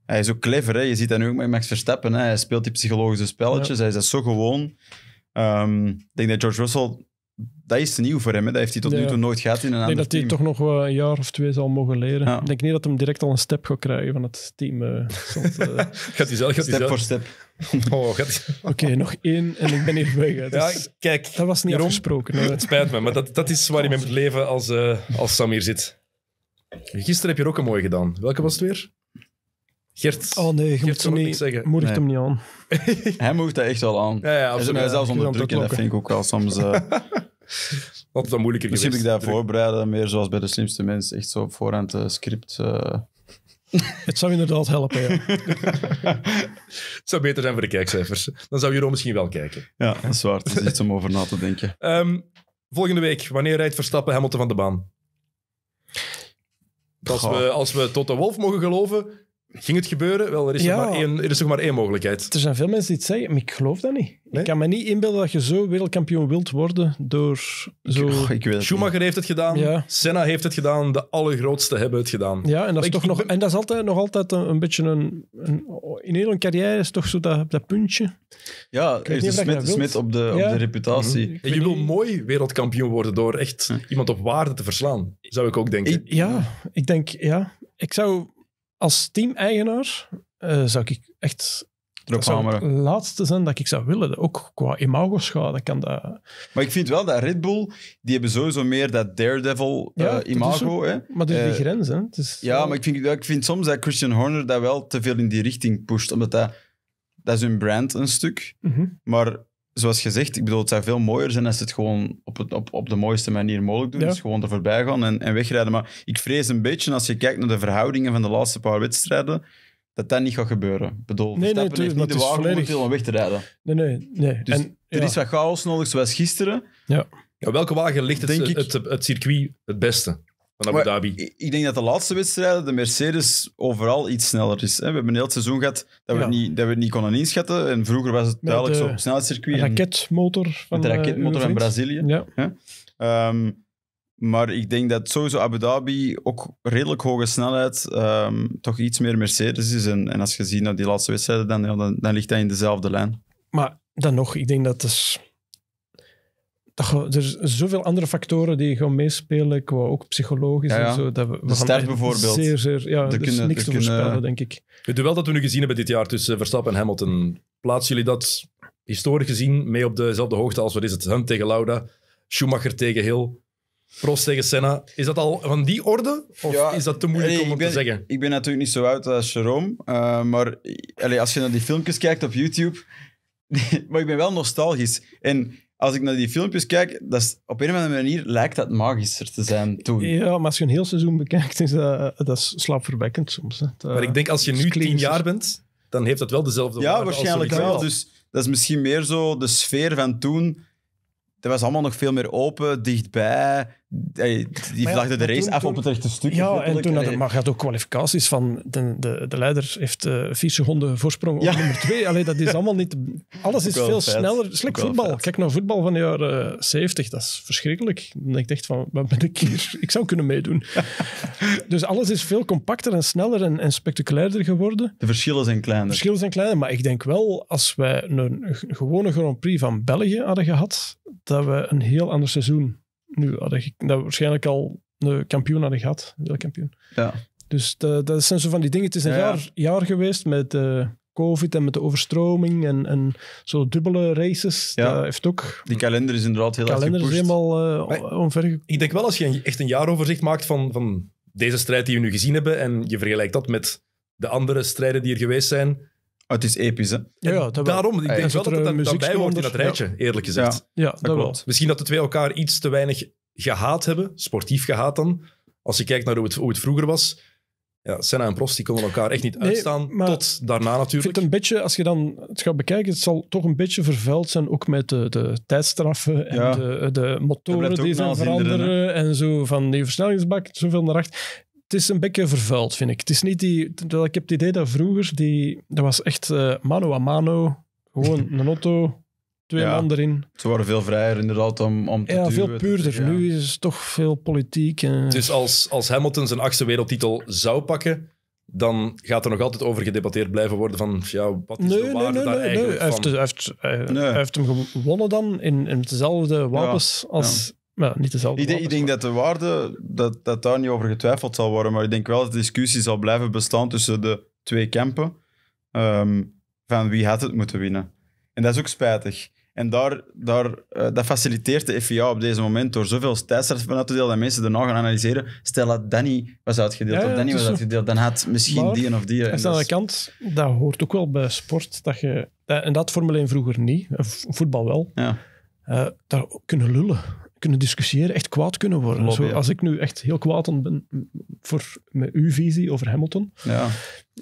Speaker 2: Hij is ook clever, hè? je ziet dat nu ook met Max Verstappen. Hè? Hij speelt die psychologische spelletjes, hij is zo gewoon. Ehm, ik denk dat George Russell dat is nieuw voor hem. Hè. Dat heeft hij tot nu toe nooit gehad in een ander team. Ik denk dat
Speaker 3: hij toch nog een jaar of twee zal mogen leren. Ik denk niet dat hij direct al een step gaat krijgen van het team. Eh, eh. gaat hij zelf, gaat step voor step.
Speaker 1: Oh, gaat... Oké, nog één en ik ben hier weg. Dus kijk, dat was niet afgesproken. Het eh. spijt me, maar dat, dat is waar je mee moet leven als, uh, als Sam hier zit. Gisteren heb je er ook een mooie gedaan. Welke was het weer? Gert. Oh nee, je moet hem niet, zeggen. Moedigt hem niet aan. hij moegt dat echt wel aan. Ja, ja, nou zelfs onder druk dat vind ik
Speaker 2: ook wel soms. Uh...
Speaker 1: dat is moeilijker Misschien heb ik dat
Speaker 2: voorbereiden, meer zoals bij de slimste mens, echt zo op voorhand eh, script. Eh.
Speaker 1: Het zou inderdaad helpen, ja. het zou beter zijn voor de kijkcijfers. Dan zou Jeroen misschien wel kijken. Ja, dat is waar. is iets om over na te denken. Ehm, volgende week, wanneer rijdt Verstappen Hamilton van de baan? Als we, als we tot de Wolf mogen geloven, Ging het gebeuren? Wel, er is, ja. nog, maar één, er is maar één mogelijkheid. Er zijn veel
Speaker 3: mensen die het zeggen, maar ik geloof dat niet. Ik kan me niet inbeelden dat je zo wereldkampioen wilt worden door
Speaker 1: zo... Schumacher heeft het gedaan, Senna heeft het gedaan, de allergrootste hebben het gedaan. Ja, en dat is, toch
Speaker 3: nog, en dat is altijd, nog altijd een, beetje een, een, In heel een carrière is toch zo dat, dat puntje.
Speaker 1: Ja, er is een smet, op, de, op de reputatie. Mhm. je wil mooi wereldkampioen worden door echt iemand op waarde te verslaan, zou ik ook denken.
Speaker 3: ja, ik denk... Ja. Ik zou als team-eigenaar eh, zou ik echt het laatste zijn dat ik zou willen. Ook qua imago-schade kan dat...
Speaker 2: Maar ik vind wel dat Red Bull, die hebben sowieso meer dat Daredevil-imago. Ja, eh, maar dus die eh, grens, hè. Is, ja, maar ik vind, ik vind soms dat Christian Horner dat wel te veel in die richting pusht, omdat dat... Dat is hun brand, een stuk. Mhm. Maar zoals gezegd, ik bedoel, het zou veel mooier zijn als ze het gewoon op, het, op, op de mooiste manier mogelijk doen. Dus gewoon er voorbij gaan en, en wegrijden. Maar ik vrees een beetje, als je kijkt naar de verhoudingen van de laatste paar wedstrijden, dat dat niet gaat gebeuren. Ik bedoel, nee, Verstappen nee, niet de wagen volledig... om weg te rijden.
Speaker 3: Nee, nee, nee. Dus er is wat
Speaker 2: chaos nodig, zoals gisteren. Ja. ja
Speaker 1: welke wagen ligt het, het circuit het beste? van Abu Dhabi.
Speaker 2: ik denk dat de laatste wedstrijden de Mercedes overal iets sneller is. Hè? We hebben een heel seizoen gehad dat we, niet, dat we het niet konden inschatten. En vroeger was het duidelijk zo op snelheidscircuit. De
Speaker 3: raketmotor van, de eh, raketmotor van Brazilië.
Speaker 2: Ja. Ehm, maar ik denk dat sowieso Abu Dhabi ook redelijk hoge snelheid ehm, toch iets meer Mercedes is. En, en als je ziet naar die laatste wedstrijden, dan, dan, dan ligt dat in dezelfde lijn.
Speaker 3: Maar dan nog, ik denk dat het is er zijn zoveel andere factoren die gaan meespelen, qua ook psychologisch ja, en zo. Dat we, we de ster bijvoorbeeld. Zeer, zeer, ja, er is niks te voorspellen, denk ik.
Speaker 1: Het duel dat we nu gezien hebben dit jaar tussen Verstappen en Hamilton, plaatsen jullie dat historisch gezien mee op dezelfde hoogte als, wat is het, Hunt tegen Lauda, Schumacher tegen Hill, Prost tegen Senna. Is dat al van die orde? Of is dat te moeilijk om ben, te zeggen?
Speaker 2: Ik ben natuurlijk niet zo oud als Jerome. Eh, maar als je naar die filmpjes kijkt op YouTube... maar ik ben wel nostalgisch. En als ik naar die filmpjes kijk, dat is, op een of andere manier lijkt dat magischer te zijn toen. Ja,
Speaker 3: maar als je een heel seizoen bekijkt, is dat, dat is slaapverwekkend soms. maar ik
Speaker 2: denk als je nu tien jaar bent, dan heeft dat wel dezelfde Ja, waarschijnlijk wel. Dus dat is misschien meer zo de sfeer van toen. Dat was allemaal nog veel meer open, dichtbij. Die vlagde de race af op het rechte stuk. Ja, en toen had,
Speaker 3: maar gaat ook kwalificaties van de, de, de leider heeft uh, vier seconden voorsprong op nummer twee. Allee, dat is allemaal niet... Alles is veel sneller. Slik voetbal. Kijk naar voetbal van de jaren zeventig. Dat is verschrikkelijk. Dan denk ik echt van, wat ben ik hier? Ik zou kunnen meedoen. dus alles is veel compacter en sneller en, en spectaculairder geworden.
Speaker 2: De verschillen zijn kleiner. De
Speaker 3: verschillen zijn kleiner, maar ik denk wel, als wij een gewone Grand Prix van België hadden gehad, dat we een heel ander seizoen nu had ik dat waarschijnlijk al een kampioen hadden gehad, wereldkampioen. Ja. Dus de, dat zijn zo van die dingen. Het is een Jaar, jaar geweest met uh, COVID en met de overstroming en, en zo dubbele races. Dat heeft ook... Die kalender is inderdaad heel erg kalender is
Speaker 1: helemaal eh, Ik denk wel, als je echt een jaaroverzicht maakt van, van deze strijd die we nu gezien hebben en je vergelijkt dat met de andere strijden die er geweest zijn, Oh, het is episch, hè? Ja, Daarom, ik denk wel dat het daarbij wordt in dat rijtje, eerlijk gezegd. Ja, dat, dat Misschien dat de twee elkaar iets te weinig gehaat hebben, sportief gehaat dan. Als je kijkt naar hoe het, vroeger was, ja, Senna en Prost die konden elkaar echt niet uitstaan. Tot daarna natuurlijk. Het een beetje, als je dan het gaat
Speaker 3: bekijken, het zal toch een beetje vervuild zijn. Ook met de, de tijdstraffen en de, de, motoren die zijn veranderen. En zo van die versnellingsbak, zoveel naar achter het is een beetje vervuild, vind ik. Het is niet die... Ik heb het idee dat vroeger die... Dat was echt eh, mano a mano. Gewoon een auto, twee man erin.
Speaker 1: Ze waren veel vrijer inderdaad om, om te Ja, veel
Speaker 3: puurder. Nu is het toch veel politiek. En... Dus
Speaker 1: als, als Hamilton zijn achtste wereldtitel zou pakken, dan gaat er nog altijd over gedebatteerd blijven worden van ja, wat is nee, de waarde nee, daar nee, eigenlijk nee. Hij, heeft, heeft,
Speaker 3: hem gewonnen dan in, in dezelfde wapens als
Speaker 2: ik, denk, dat de waarde, dat, dat daar niet over getwijfeld zal worden, maar ik denk wel dat de discussie zal blijven bestaan tussen de twee kampen ehm, van wie had het moeten winnen. En dat is ook spijtig. En daar, daar, eh, dat faciliteert de FIA op deze moment door zoveel tijdstraf van uit te delen dat mensen daarna gaan analyseren. Stel dat Danny was uitgedeeld of Danny was uitgedeeld, dan had misschien die of die. En eh, aan de
Speaker 3: kant, dat hoort ook wel bij sport. Dat je, en dat Formule 1 vroeger niet, eh, voetbal wel. Ja. Uh, daar kunnen lullen kunnen discussiëren, echt kwaad kunnen worden. Zo, Als ik nu echt heel kwaad ben voor mijn uw visie over Hamilton, ja.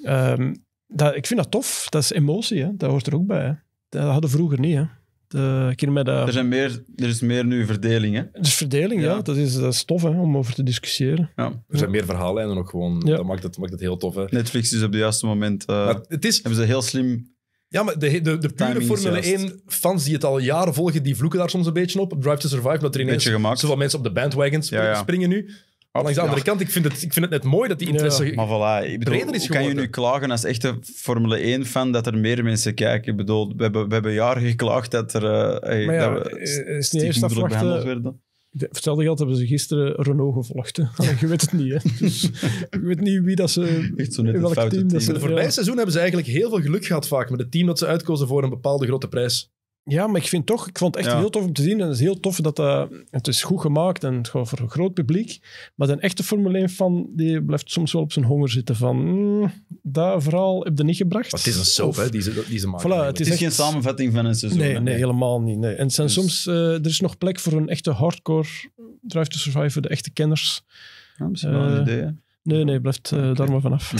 Speaker 3: Ehm, dat, ik vind dat tof. Dat is emotie, dat hoort er ook bij. Dat hadden we vroeger niet. Hè. De, met, eh, er, zijn
Speaker 2: meer, er is meer nu verdeling, Dus Er is
Speaker 3: verdeling, ja. Dat, is, dat is tof hè, om over te discussiëren.
Speaker 2: Ja. Er zijn meer verhalen en ook gewoon. Ja. Dat, maakt
Speaker 1: het, maakt het heel tof. Netflix is op het juiste moment. Eh, het is, hebben ze heel slim ja, maar de, de, de pure Formule 1-fans die het al jaren volgen, die vloeken daar soms een beetje op. Drive to Survive, dat er ineens zoveel mensen op de bandwagons springen nu. Maar langs de andere kant, ik vind, het, ik vind het net mooi dat die interesse...
Speaker 2: Maar voilà, ik Breder is kan je nu klagen als echte Formule 1-fan dat er meer mensen kijken? Ik bedoel, we hebben, we hebben jaren geklaagd dat er... eh, hey, Maar dat we eh, eh,
Speaker 3: werden vertelde je dat hebben ze gisteren Renault gevolgd. je weet het niet, hè. Dus, weet niet wie dat ze... Echt zo net welk team, team. Dat ze, In het voorbije
Speaker 1: seizoen hebben ze eigenlijk heel veel geluk gehad vaak met het team dat ze uitkozen voor een bepaalde grote prijs. Ja, maar ik vind toch, ik vond het echt heel tof om te zien. En het is heel tof dat uh, het
Speaker 3: is goed gemaakt en het gewoon voor een groot publiek. Maar een echte Formule 1 fan, die blijft soms wel op zijn honger zitten van, mm, daar vooral heb je niet gebracht. Maar het is een soap, hè,
Speaker 1: die ze, maken. het, is,
Speaker 3: geen
Speaker 2: samenvatting van een seizoen. Nee, helemaal
Speaker 3: niet. Nee. En dus- soms, eh, er is nog plek voor een echte hardcore Drive to Survive, voor de echte kenners. Ja, misschien wel een eh, idee, Nee, nee, blijft daar maar vanaf.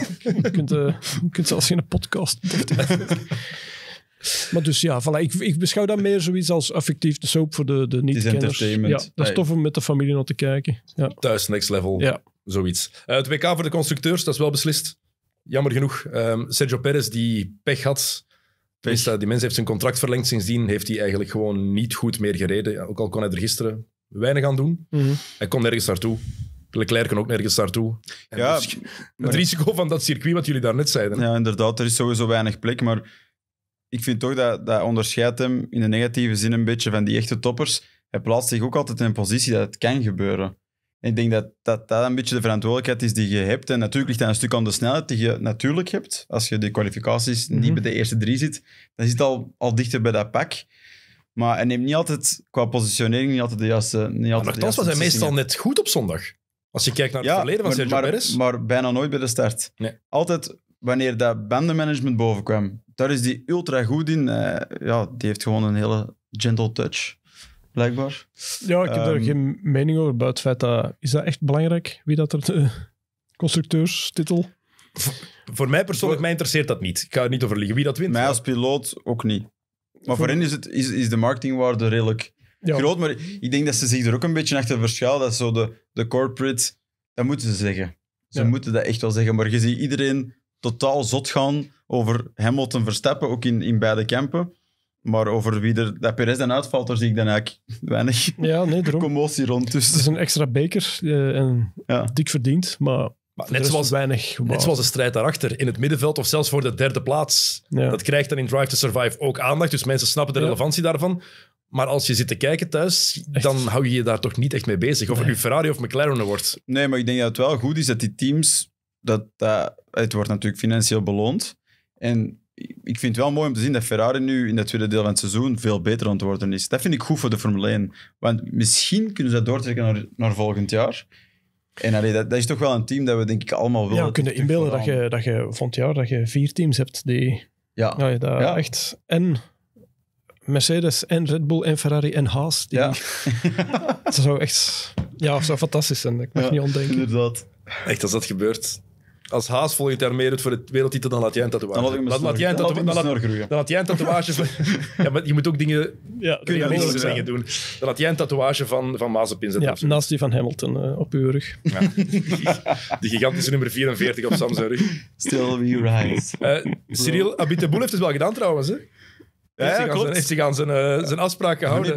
Speaker 3: je, kunt, kunt zelfs geen podcast. Maar dus ja, voilà, ik, ik beschouw dat meer zoiets als affectief de soap voor de, de niet-kenners. Ja, dat is tof om met de familie naar te kijken. Ja.
Speaker 1: Thuis, next level, ja. zoiets. Eh, het WK voor de constructeurs, dat is wel beslist. Jammer genoeg. Ehm, Sergio Perez, die pech had... Die mens heeft zijn contract verlengd. Sindsdien heeft hij eigenlijk gewoon niet goed meer gereden. Ook al kon hij er gisteren weinig aan doen. Mhm. Hij kon nergens naartoe. Leclerc kan ook nergens naartoe. Ja, dus het risico van dat circuit wat jullie daarnet zeiden. Ja, inderdaad, er is sowieso weinig plek, maar
Speaker 2: ik vind toch dat, dat onderscheidt hem in de negatieve zin een beetje van die echte toppers. Hij plaatst zich ook altijd in een positie dat het kan gebeuren. En ik denk dat, dat dat een beetje de verantwoordelijkheid is die je hebt. En natuurlijk ligt dat een stuk aan de snelheid die je natuurlijk hebt. Als je de kwalificaties niet mhm. bij de eerste drie zit, dan zit al, al dichter bij dat pak. Maar hij neemt niet altijd, qua positionering, niet altijd de juiste. Niet altijd maar dat was hij meestal net
Speaker 1: goed op zondag.
Speaker 2: Als je kijkt naar het verleden van Sergio maar, Perez. Maar bijna nooit bij de start. Altijd wanneer dat bandenmanagement boven kwam daar is die ultra goed in. Eh, ja, die heeft gewoon een hele gentle touch, blijkbaar. Ja,
Speaker 3: ik heb daar ehm, geen mening over, buiten feit dat... Is dat echt belangrijk, wie dat er... De constructeurstitel?
Speaker 1: Voor, voor mij persoonlijk, mij interesseert dat niet. Ik ga er niet over liggen wie dat wint. Mij als
Speaker 2: piloot ook niet. Maar voor, hen is, het, is, is de marketingwaarde redelijk groot. Maar ik denk dat ze zich er ook een beetje achter verschuilen. Dat zo de, de corporate, dat moeten ze zeggen. Ze moeten dat echt wel zeggen. Maar je ziet iedereen totaal zot gaan over Hamilton Verstappen, ook in, in beide kampen. Maar over wie er de Perez dan uitvalt, daar zie ik dan eigenlijk weinig ja,
Speaker 3: nee, commotie rond. Dus. Het is een extra beker eh, en ja. dik verdiend, maar net zoals,
Speaker 1: weinig, net zoals de strijd daarachter, in het middenveld of zelfs voor de derde plaats. Dat krijgt dan in Drive to Survive ook aandacht, dus mensen snappen de relevantie daarvan. Maar als je zit te kijken thuis, dan hou je je daar toch niet echt mee bezig. Of nee. nu Ferrari of McLaren wordt. Nee, maar ik denk dat het wel goed is dat die teams
Speaker 2: dat, het wordt natuurlijk financieel beloond. En ik vind het wel mooi om te zien dat Ferrari nu in het tweede deel van het seizoen veel beter aan het worden is. Dat vind ik goed voor de Formule 1. Want misschien kunnen ze dat doortrekken naar, naar volgend jaar. En allee, dat, dat, is toch wel een team dat we denk ik allemaal willen. Ja, we kunnen inbeelden dat je,
Speaker 3: dat je volgend jaar dat je vier teams hebt die... Nou ja. dat ja. Echt, en Mercedes en Red Bull en Ferrari en Haas. Die ja. dat zou echt... Ja, fantastisch zijn. Ik mag niet ontdenken.
Speaker 1: Inderdaad. Echt, als dat gebeurt, als haas volg je meer voor het wereldtitel dan laat jij een tatoeage. Dan, laat jij een tatoeage. Dan, laat jij ja, maar je moet ook dingen. Ja, zeggen doen. Dan laat jij een tatoeage van, van Mazepin zetten. Ja,
Speaker 3: naast van Hamilton eh, op uw rug. Ja.
Speaker 1: die gigantische nummer 44 op Sam's rug. Still we rise. Uh, Cyril Abiteboul heeft het wel gedaan trouwens. Ja, heeft, hij Zijn, heeft aan zijn, uh, zijn afspraak gehouden.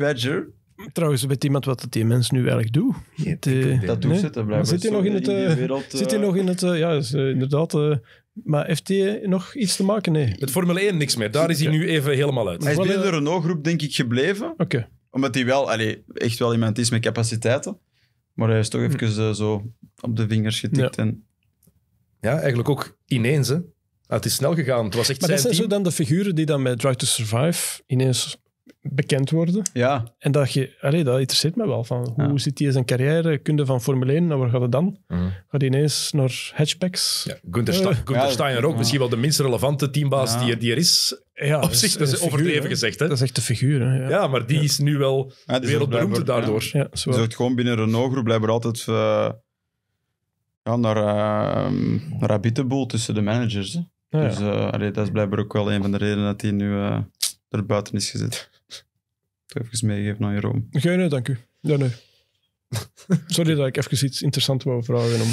Speaker 1: Trouwens, weet iemand
Speaker 3: wat die mensen nu eigenlijk doen. Ja, eh, dat doet ze, eh, eh, Zit hij nog in het... wereld, zit hij nog in het... ja, inderdaad... maar heeft hij nog iets te maken? Nee. Het Formule 1 niks meer. Daar is hij nu even helemaal uit. Hij is binnen de
Speaker 2: Renault-groep, denk ik, gebleven. Oké. Omdat hij wel... Allee, echt wel iemand is met capaciteiten. Maar hij is toch hm. even zo op de vingers getikt. Ja. En...
Speaker 1: ja, eigenlijk ook ineens, hè. Ah, het is snel gegaan. Het was echt maar zijn dat zijn zo
Speaker 3: dan de figuren die dan met Drive to Survive ineens bekend worden. Ja. En dat, je, allee, dat interesseert me wel. Van, hoe zit hij in zijn carrière? Kunde van Formule 1, naar waar gaat het dan? Mhm. Gaat hij ineens naar hatchbacks? Ja, Gunther, eh, Steiner ook. Misschien
Speaker 1: wel de minst relevante teambaas die, er, die er is. Ja, Op zich, dat is, overdreven gezegd. Hè? Dat is echt de figuur. Hè? Ja. maar die is nu wel wereldberoemd daardoor. Ja.
Speaker 3: Zo.
Speaker 2: het gewoon binnen Renault-groep blijven altijd... Eh, ja, naar, uh, tussen de managers. Hè? dus eh, allee, dat is blijkbaar ook wel een van de redenen dat hij nu er buiten is gezet. Even meegeven aan Jeroen.
Speaker 3: Geen nee, dank u. Ja, nee. Sorry dat ik even iets interessants wou vragen. Om...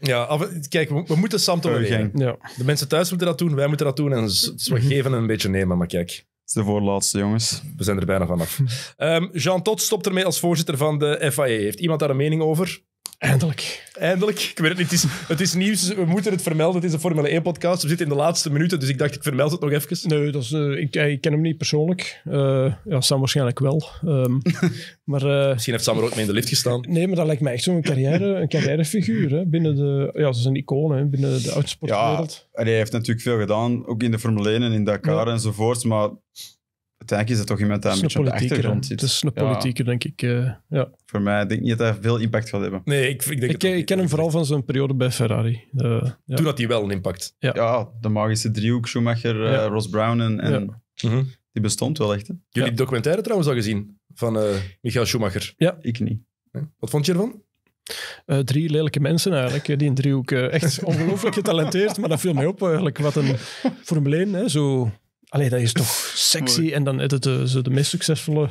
Speaker 1: Ja, kijk, we, moeten Sam ja. De mensen thuis moeten dat doen, wij moeten dat doen. En dus we mhm. geven een beetje nemen, maar kijk. Het is de voorlaatste, jongens. We zijn er bijna vanaf. um, Jean Tot stopt ermee als voorzitter van de FIA. E. Heeft iemand daar een mening over? Eindelijk. Eindelijk. Ik weet het niet. Het is, het is nieuws. We moeten het vermelden. Het is een Formule 1-podcast. We zitten in de laatste minuten, dus ik dacht, ik vermeld het nog even. Nee, dat is, eh, eh, ik, ken hem niet persoonlijk.
Speaker 3: Eh, ja, Sam waarschijnlijk wel.
Speaker 1: Ehm, maar, Misschien heeft Sam er ook mee in de lift gestaan.
Speaker 3: Nee, maar dat lijkt mij echt zo'n carrière, een carrièrefiguur. Hè, binnen de, ja, ze is een icoon hè, binnen de autosportwereld.
Speaker 2: Ja, en hij heeft natuurlijk veel gedaan, ook in de Formule 1 en in Dakar ja. enzovoorts. Maar Denk is dat toch iemand dat een beetje op Het is een politieke,
Speaker 3: denk ik. Eh, ja.
Speaker 2: Voor mij denk niet dat hij veel impact gaat hebben. Nee, ik, ik, denk ik,
Speaker 3: ik ken hem vooral van zijn periode bij Ferrari. Uh, ja. Toen
Speaker 2: had hij wel een impact. Ja, ja de magische driehoek, Schumacher, uh, Ross Brown en... Mhm.
Speaker 1: Die bestond wel echt. Hè? Jullie documentaire trouwens al gezien van Michael Schumacher? Ja. Ik niet. Wat vond je ervan? drie lelijke mensen eigenlijk, die in
Speaker 3: driehoek echt ongelooflijk getalenteerd, maar dat viel mij op eigenlijk. Wat een Formule 1, hè, zo Allee, dat is toch sexy. En dan de, eh, ze de meest succesvolle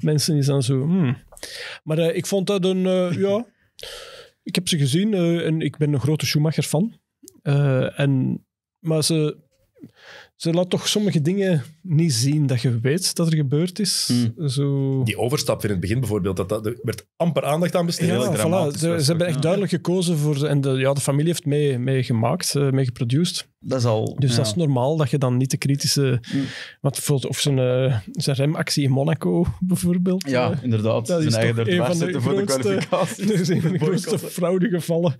Speaker 3: mensen die zijn zo... Hmm. Maar eh, ik vond dat een... Eh, ja, ik heb ze gezien en ik ben een grote Schumacher-fan. en, maar ze ze laat toch sommige dingen niet zien dat je weet dat er gebeurd is. Hmm. Zo... Die
Speaker 1: overstap in het begin bijvoorbeeld, dat, dat, er werd amper aandacht aan besteed. voilà. ze hebben echt duidelijk
Speaker 3: gekozen voor... En de, ja, de familie heeft mee, mee gemaakt, eh, mee geproduced. Dat is al... Dus dat is normaal, dat je dan niet de kritische... Mm. Want of zijn, eh, zijn remactie in Monaco, bijvoorbeeld. Ja, eh. inderdaad. Dat zijn eigen er voor de kwalificatie. Er zijn de grootste gevallen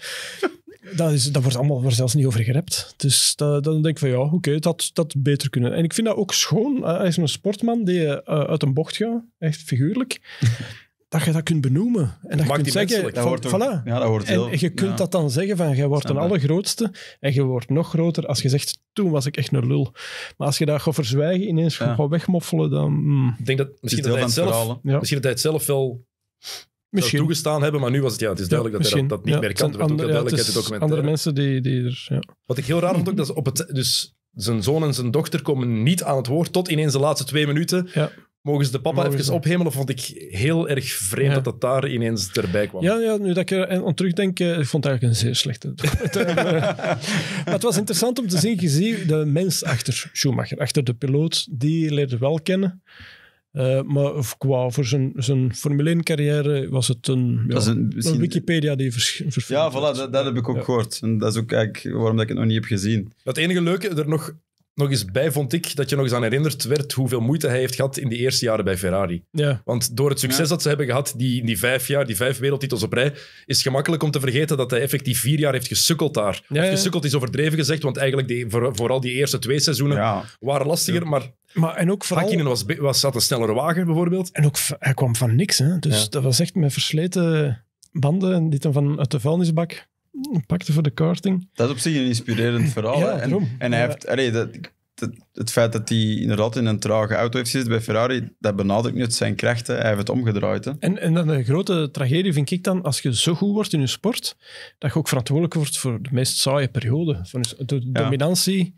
Speaker 3: dat, dat wordt allemaal zelfs niet over gerept. Dus dan denk ik van ja, oké, dat dat beter kunnen. En ik vind dat ook schoon. als eh, een sportman die eh, uit een bocht gaat, echt figuurlijk. dat je dat kunt benoemen. En dat, je kunt zeggen, dat van, Ja, dat hoort en je kunt dat dan zeggen van, jij wordt een allergrootste en je wordt nog groter als je zegt, toen was ik echt een lul. Maar als je dat gaat verzwijgen, ineens gewoon gaat wegmoffelen, dan... Mm.
Speaker 1: Ik denk dat misschien dat, het zelf, misschien dat hij het zelf wel toegestaan hebben, maar nu was het, ja, het is duidelijk dat hij dat, niet meer kan. ook Andere mensen die, die er... Wat ik heel raar vond ook, dat op het, dus zijn zoon en zijn dochter komen niet aan het woord tot ineens de laatste twee minuten. Mogen ze de papa Mogen even ophemelen? Vond ik heel erg vreemd dat dat daar ineens erbij kwam. Ja,
Speaker 3: ja nu dat ik er aan terugdenk, vond ik eigenlijk een zeer slechte. het was interessant om te zien, je ziet de mens achter Schumacher, achter de piloot, die leerde wel kennen. Eh, maar of qua voor zijn, zijn Formule 1-carrière was het een, ja, is een, Wikipedia die vers, Ja, voilà, dat,
Speaker 2: dat, heb ik ook gehoord. dat is ook eigenlijk waarom ik het nog niet heb gezien.
Speaker 1: Het enige leuke, er nog nog eens bij vond ik dat je nog eens aan herinnerd werd hoeveel moeite hij heeft gehad in die eerste jaren bij Ferrari. Ja. Want door het succes dat ze hebben gehad die, in die vijf jaar, die vijf wereldtitels op rij, is gemakkelijk om te vergeten dat hij effectief vier jaar heeft gesukkeld daar. Ja, gesukkeld is overdreven gezegd, want eigenlijk die, voor, vooral die eerste twee seizoenen waren lastiger, maar... Maar en ook vooral... Hakkinen was, was, zat een snellere wagen,
Speaker 3: bijvoorbeeld. En ook, hij kwam van niks, hè. Dus dat was echt met versleten banden en dit dan van uit de vuilnisbak pakte voor de karting.
Speaker 2: Dat is op zich een inspirerend verhaal. en, en, hij heeft, allee, dat, het feit dat hij inderdaad in een trage auto heeft gezeten bij Ferrari, dat benadrukt niet zijn krachten. Hij heeft het omgedraaid.
Speaker 3: En, en dan de grote tragedie vind ik dan, als je zo goed wordt in je sport, dat je ook verantwoordelijk wordt voor de meest saaie periode. Van de dominantie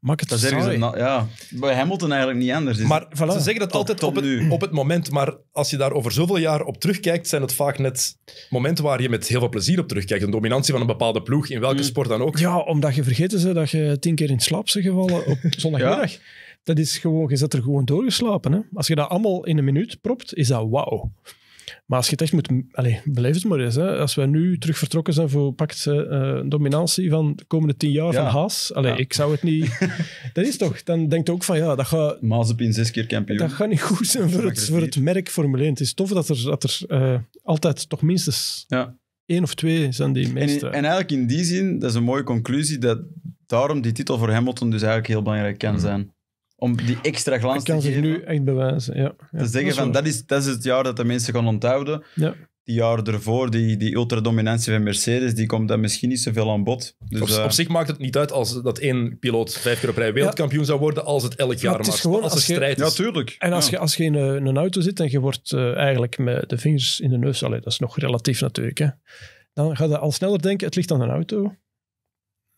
Speaker 3: Maak het dat is
Speaker 1: ja, bij Hamilton eigenlijk niet anders. ze zeggen dat altijd op, op, het, moment, maar als je daar over zoveel jaar op terugkijkt, zijn het vaak net momenten waar je met heel veel plezier op terugkijkt. Een dominantie van een bepaalde ploeg, in welke mm. sport dan ook.
Speaker 3: Ja, omdat je vergeten ze dat je tien keer in slaap bent gevallen op zondagmiddag. Dat is gewoon, je zit er gewoon doorgeslapen. Hè? Als je dat allemaal in een minuut propt, is dat wauw. Maar als je het echt moet... Allez, het maar eens. Hè. Als we nu terug vertrokken zijn voor pakt uh, dominantie van de komende tien jaar van Haas. Allee, ik zou het niet... dat is toch... Dan denk je ook van, ja, dat gaat... in zes keer kampioen. Dat gaat niet goed zijn voor het, voor het merk Formule 1. Het is tof dat er, dat er eh, altijd toch minstens... Ja. één of twee zijn die meestal. en
Speaker 2: eigenlijk in die zin, dat is een mooie conclusie, dat daarom die titel voor Hamilton dus eigenlijk heel belangrijk kan mhm. zijn om die extra glans
Speaker 3: te geven. kan zich nu echt bewijzen, ja. te zeggen van,
Speaker 2: dat is, dat is het jaar dat de mensen gaan onthouden. Ja. Die jaar ervoor, die, die ultradominantie van Mercedes, die komt dan misschien niet zoveel aan
Speaker 3: bod. Dus, op, eh, zich
Speaker 1: maakt het niet uit als dat één piloot vijf keer op rij wereldkampioen zou worden, als het elk jaar maakt. gewoon als, een strijd Ja, tuurlijk. En als je,
Speaker 3: als je in een, auto zit en je wordt eh, eigenlijk met de vingers in de neus, allee, dat is nog relatief natuurlijk, hè. dan ga je al sneller denken, het ligt aan een auto.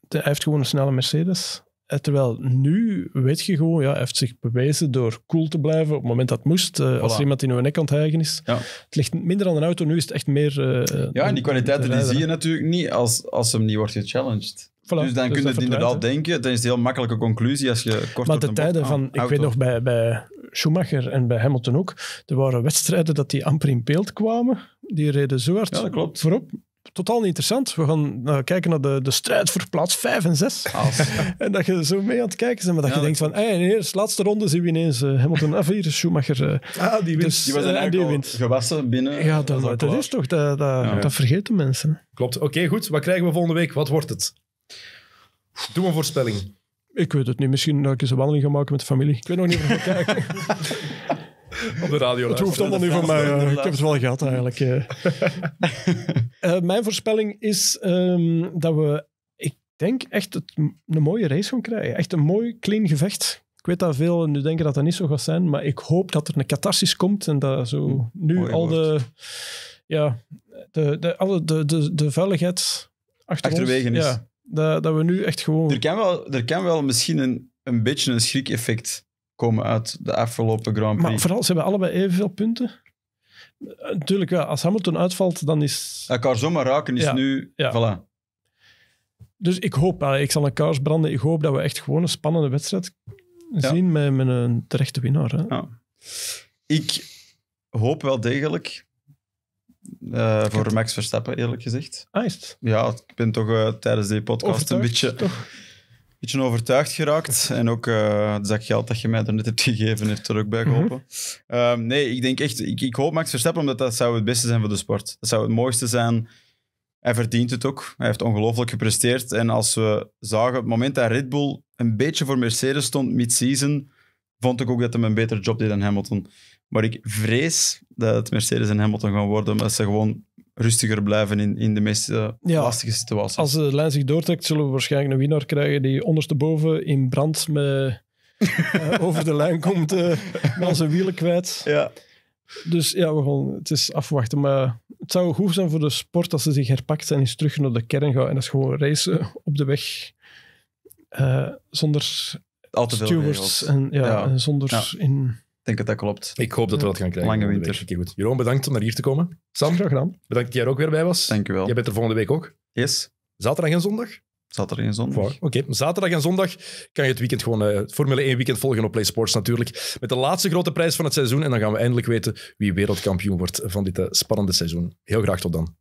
Speaker 3: Hij heeft gewoon een snelle Mercedes eh, terwijl nu weet je gewoon, ja, hij heeft zich bewezen door cool te blijven op het moment dat het moest. Eh, als iemand in uw nek aan het hijgen is. Ja. Het ligt minder aan de auto, nu is het echt meer... Eh, ja, en die kwaliteiten die zie je
Speaker 2: natuurlijk niet als, als hem niet wordt gechallenged. dus dan dus kun je het inderdaad denken. het is een heel makkelijke conclusie als je kort Maar de, tijden van, ik weet nog,
Speaker 3: bij, bij Schumacher en bij Hamilton ook, er waren wedstrijden dat die amper in beeld kwamen. Die reden zo hard ja, dat klopt. voorop totaal niet interessant. We gaan nou, kijken naar de, de strijd voor plaats 5 en 6. en dat je zo mee aan het kijken bent, maar dat je denkt van, hey, de laatste ronde zien we ineens uh, Hamilton af Schumacher. Eh,
Speaker 1: ah, die wint. Dus, die was uh, die wint. gewassen binnen. Ja, dat, is toch, dat, dat, ja. vergeten mensen. Klopt. Oké, goed. Wat krijgen we volgende week? Wat wordt het? Doe een voorspelling.
Speaker 3: Ik weet het niet. Misschien ga ik eens een wandeling gaan maken met de familie. Ik weet nog niet of kijken.
Speaker 1: op de radio Het hoeft allemaal nu van mij. Eh, ik heb het wel gehad eigenlijk. Eh.
Speaker 3: Eh, mijn voorspelling is ehm, dat we, ik denk, echt het, een mooie race gaan krijgen. Echt een mooi, clean gevecht. Ik weet dat veel nu denken dat dat niet zo gaat zijn, maar ik hoop dat er een catharsis komt en dat zo nu al de, ja, de, de, alle, de, de, de vuiligheid achter achterwege is. Ja,
Speaker 2: dat, dat we nu echt gewoon... Er kan wel, er kan wel misschien een, een beetje een schrik-effect komen uit de afgelopen Grand Prix. Maar vooral, ze
Speaker 3: hebben allebei evenveel punten. Natuurlijk, ja, als Hamilton uitvalt, dan is...
Speaker 2: Elkaar zomaar raken is nu... Ja. Voilà.
Speaker 3: Dus ik hoop, ik zal een kaars branden, ik hoop dat we echt gewoon een spannende wedstrijd zien met, een terechte winnaar. Hè?
Speaker 2: Ik hoop wel degelijk eh, voor Max Verstappen, eerlijk gezegd. Ah, Ja, ik ben toch eh, tijdens die podcast een beetje beetje overtuigd geraakt. En ook eh, het zak geld dat je mij daarnet hebt gegeven heeft er ook bij mhm. geholpen. Ehm, nee, ik denk echt, ik, ik hoop Max Verstappen omdat dat zou het beste zijn voor de sport. Dat zou het mooiste zijn. Hij verdient het ook. Hij heeft ongelooflijk gepresteerd. En als we zagen, op het moment dat Red Bull een beetje voor Mercedes stond mid-season, vond ik ook dat hij een betere job deed dan Hamilton. Maar ik vrees dat het Mercedes en Hamilton gaan worden, omdat ze gewoon rustiger blijven in, in de meest lastige situaties. Als
Speaker 3: de lijn zich doortrekt, zullen we waarschijnlijk een winnaar krijgen die ondersteboven in brand met, eh, over de lijn komt uh, met zijn wielen kwijt. Ja. Dus ja, we gaan, het is afwachten. Maar het zou goed zijn voor de sport als ze zich herpakt en eens terug naar de kern gaan. En is gewoon racen op de weg eh, zonder stewards en, ja, ja. en zonder in
Speaker 1: denk dat dat klopt. Ik hoop dat we dat gaan krijgen. Lange winter. Oké, goed. Jeroen, bedankt om naar hier te komen. Sandra graag gedaan. Bedankt dat jij er ook weer bij was. Dank je wel. Jij bent er volgende week ook. Yes. Zaterdag en zondag? Zaterdag en zondag. Oké, zaterdag en zondag kan je het weekend gewoon eh, Formule 1 weekend volgen op PlaySports natuurlijk. Met de laatste grote prijs van het seizoen. En dan gaan we eindelijk weten wie wereldkampioen wordt van dit eh, spannende seizoen. Heel graag tot dan.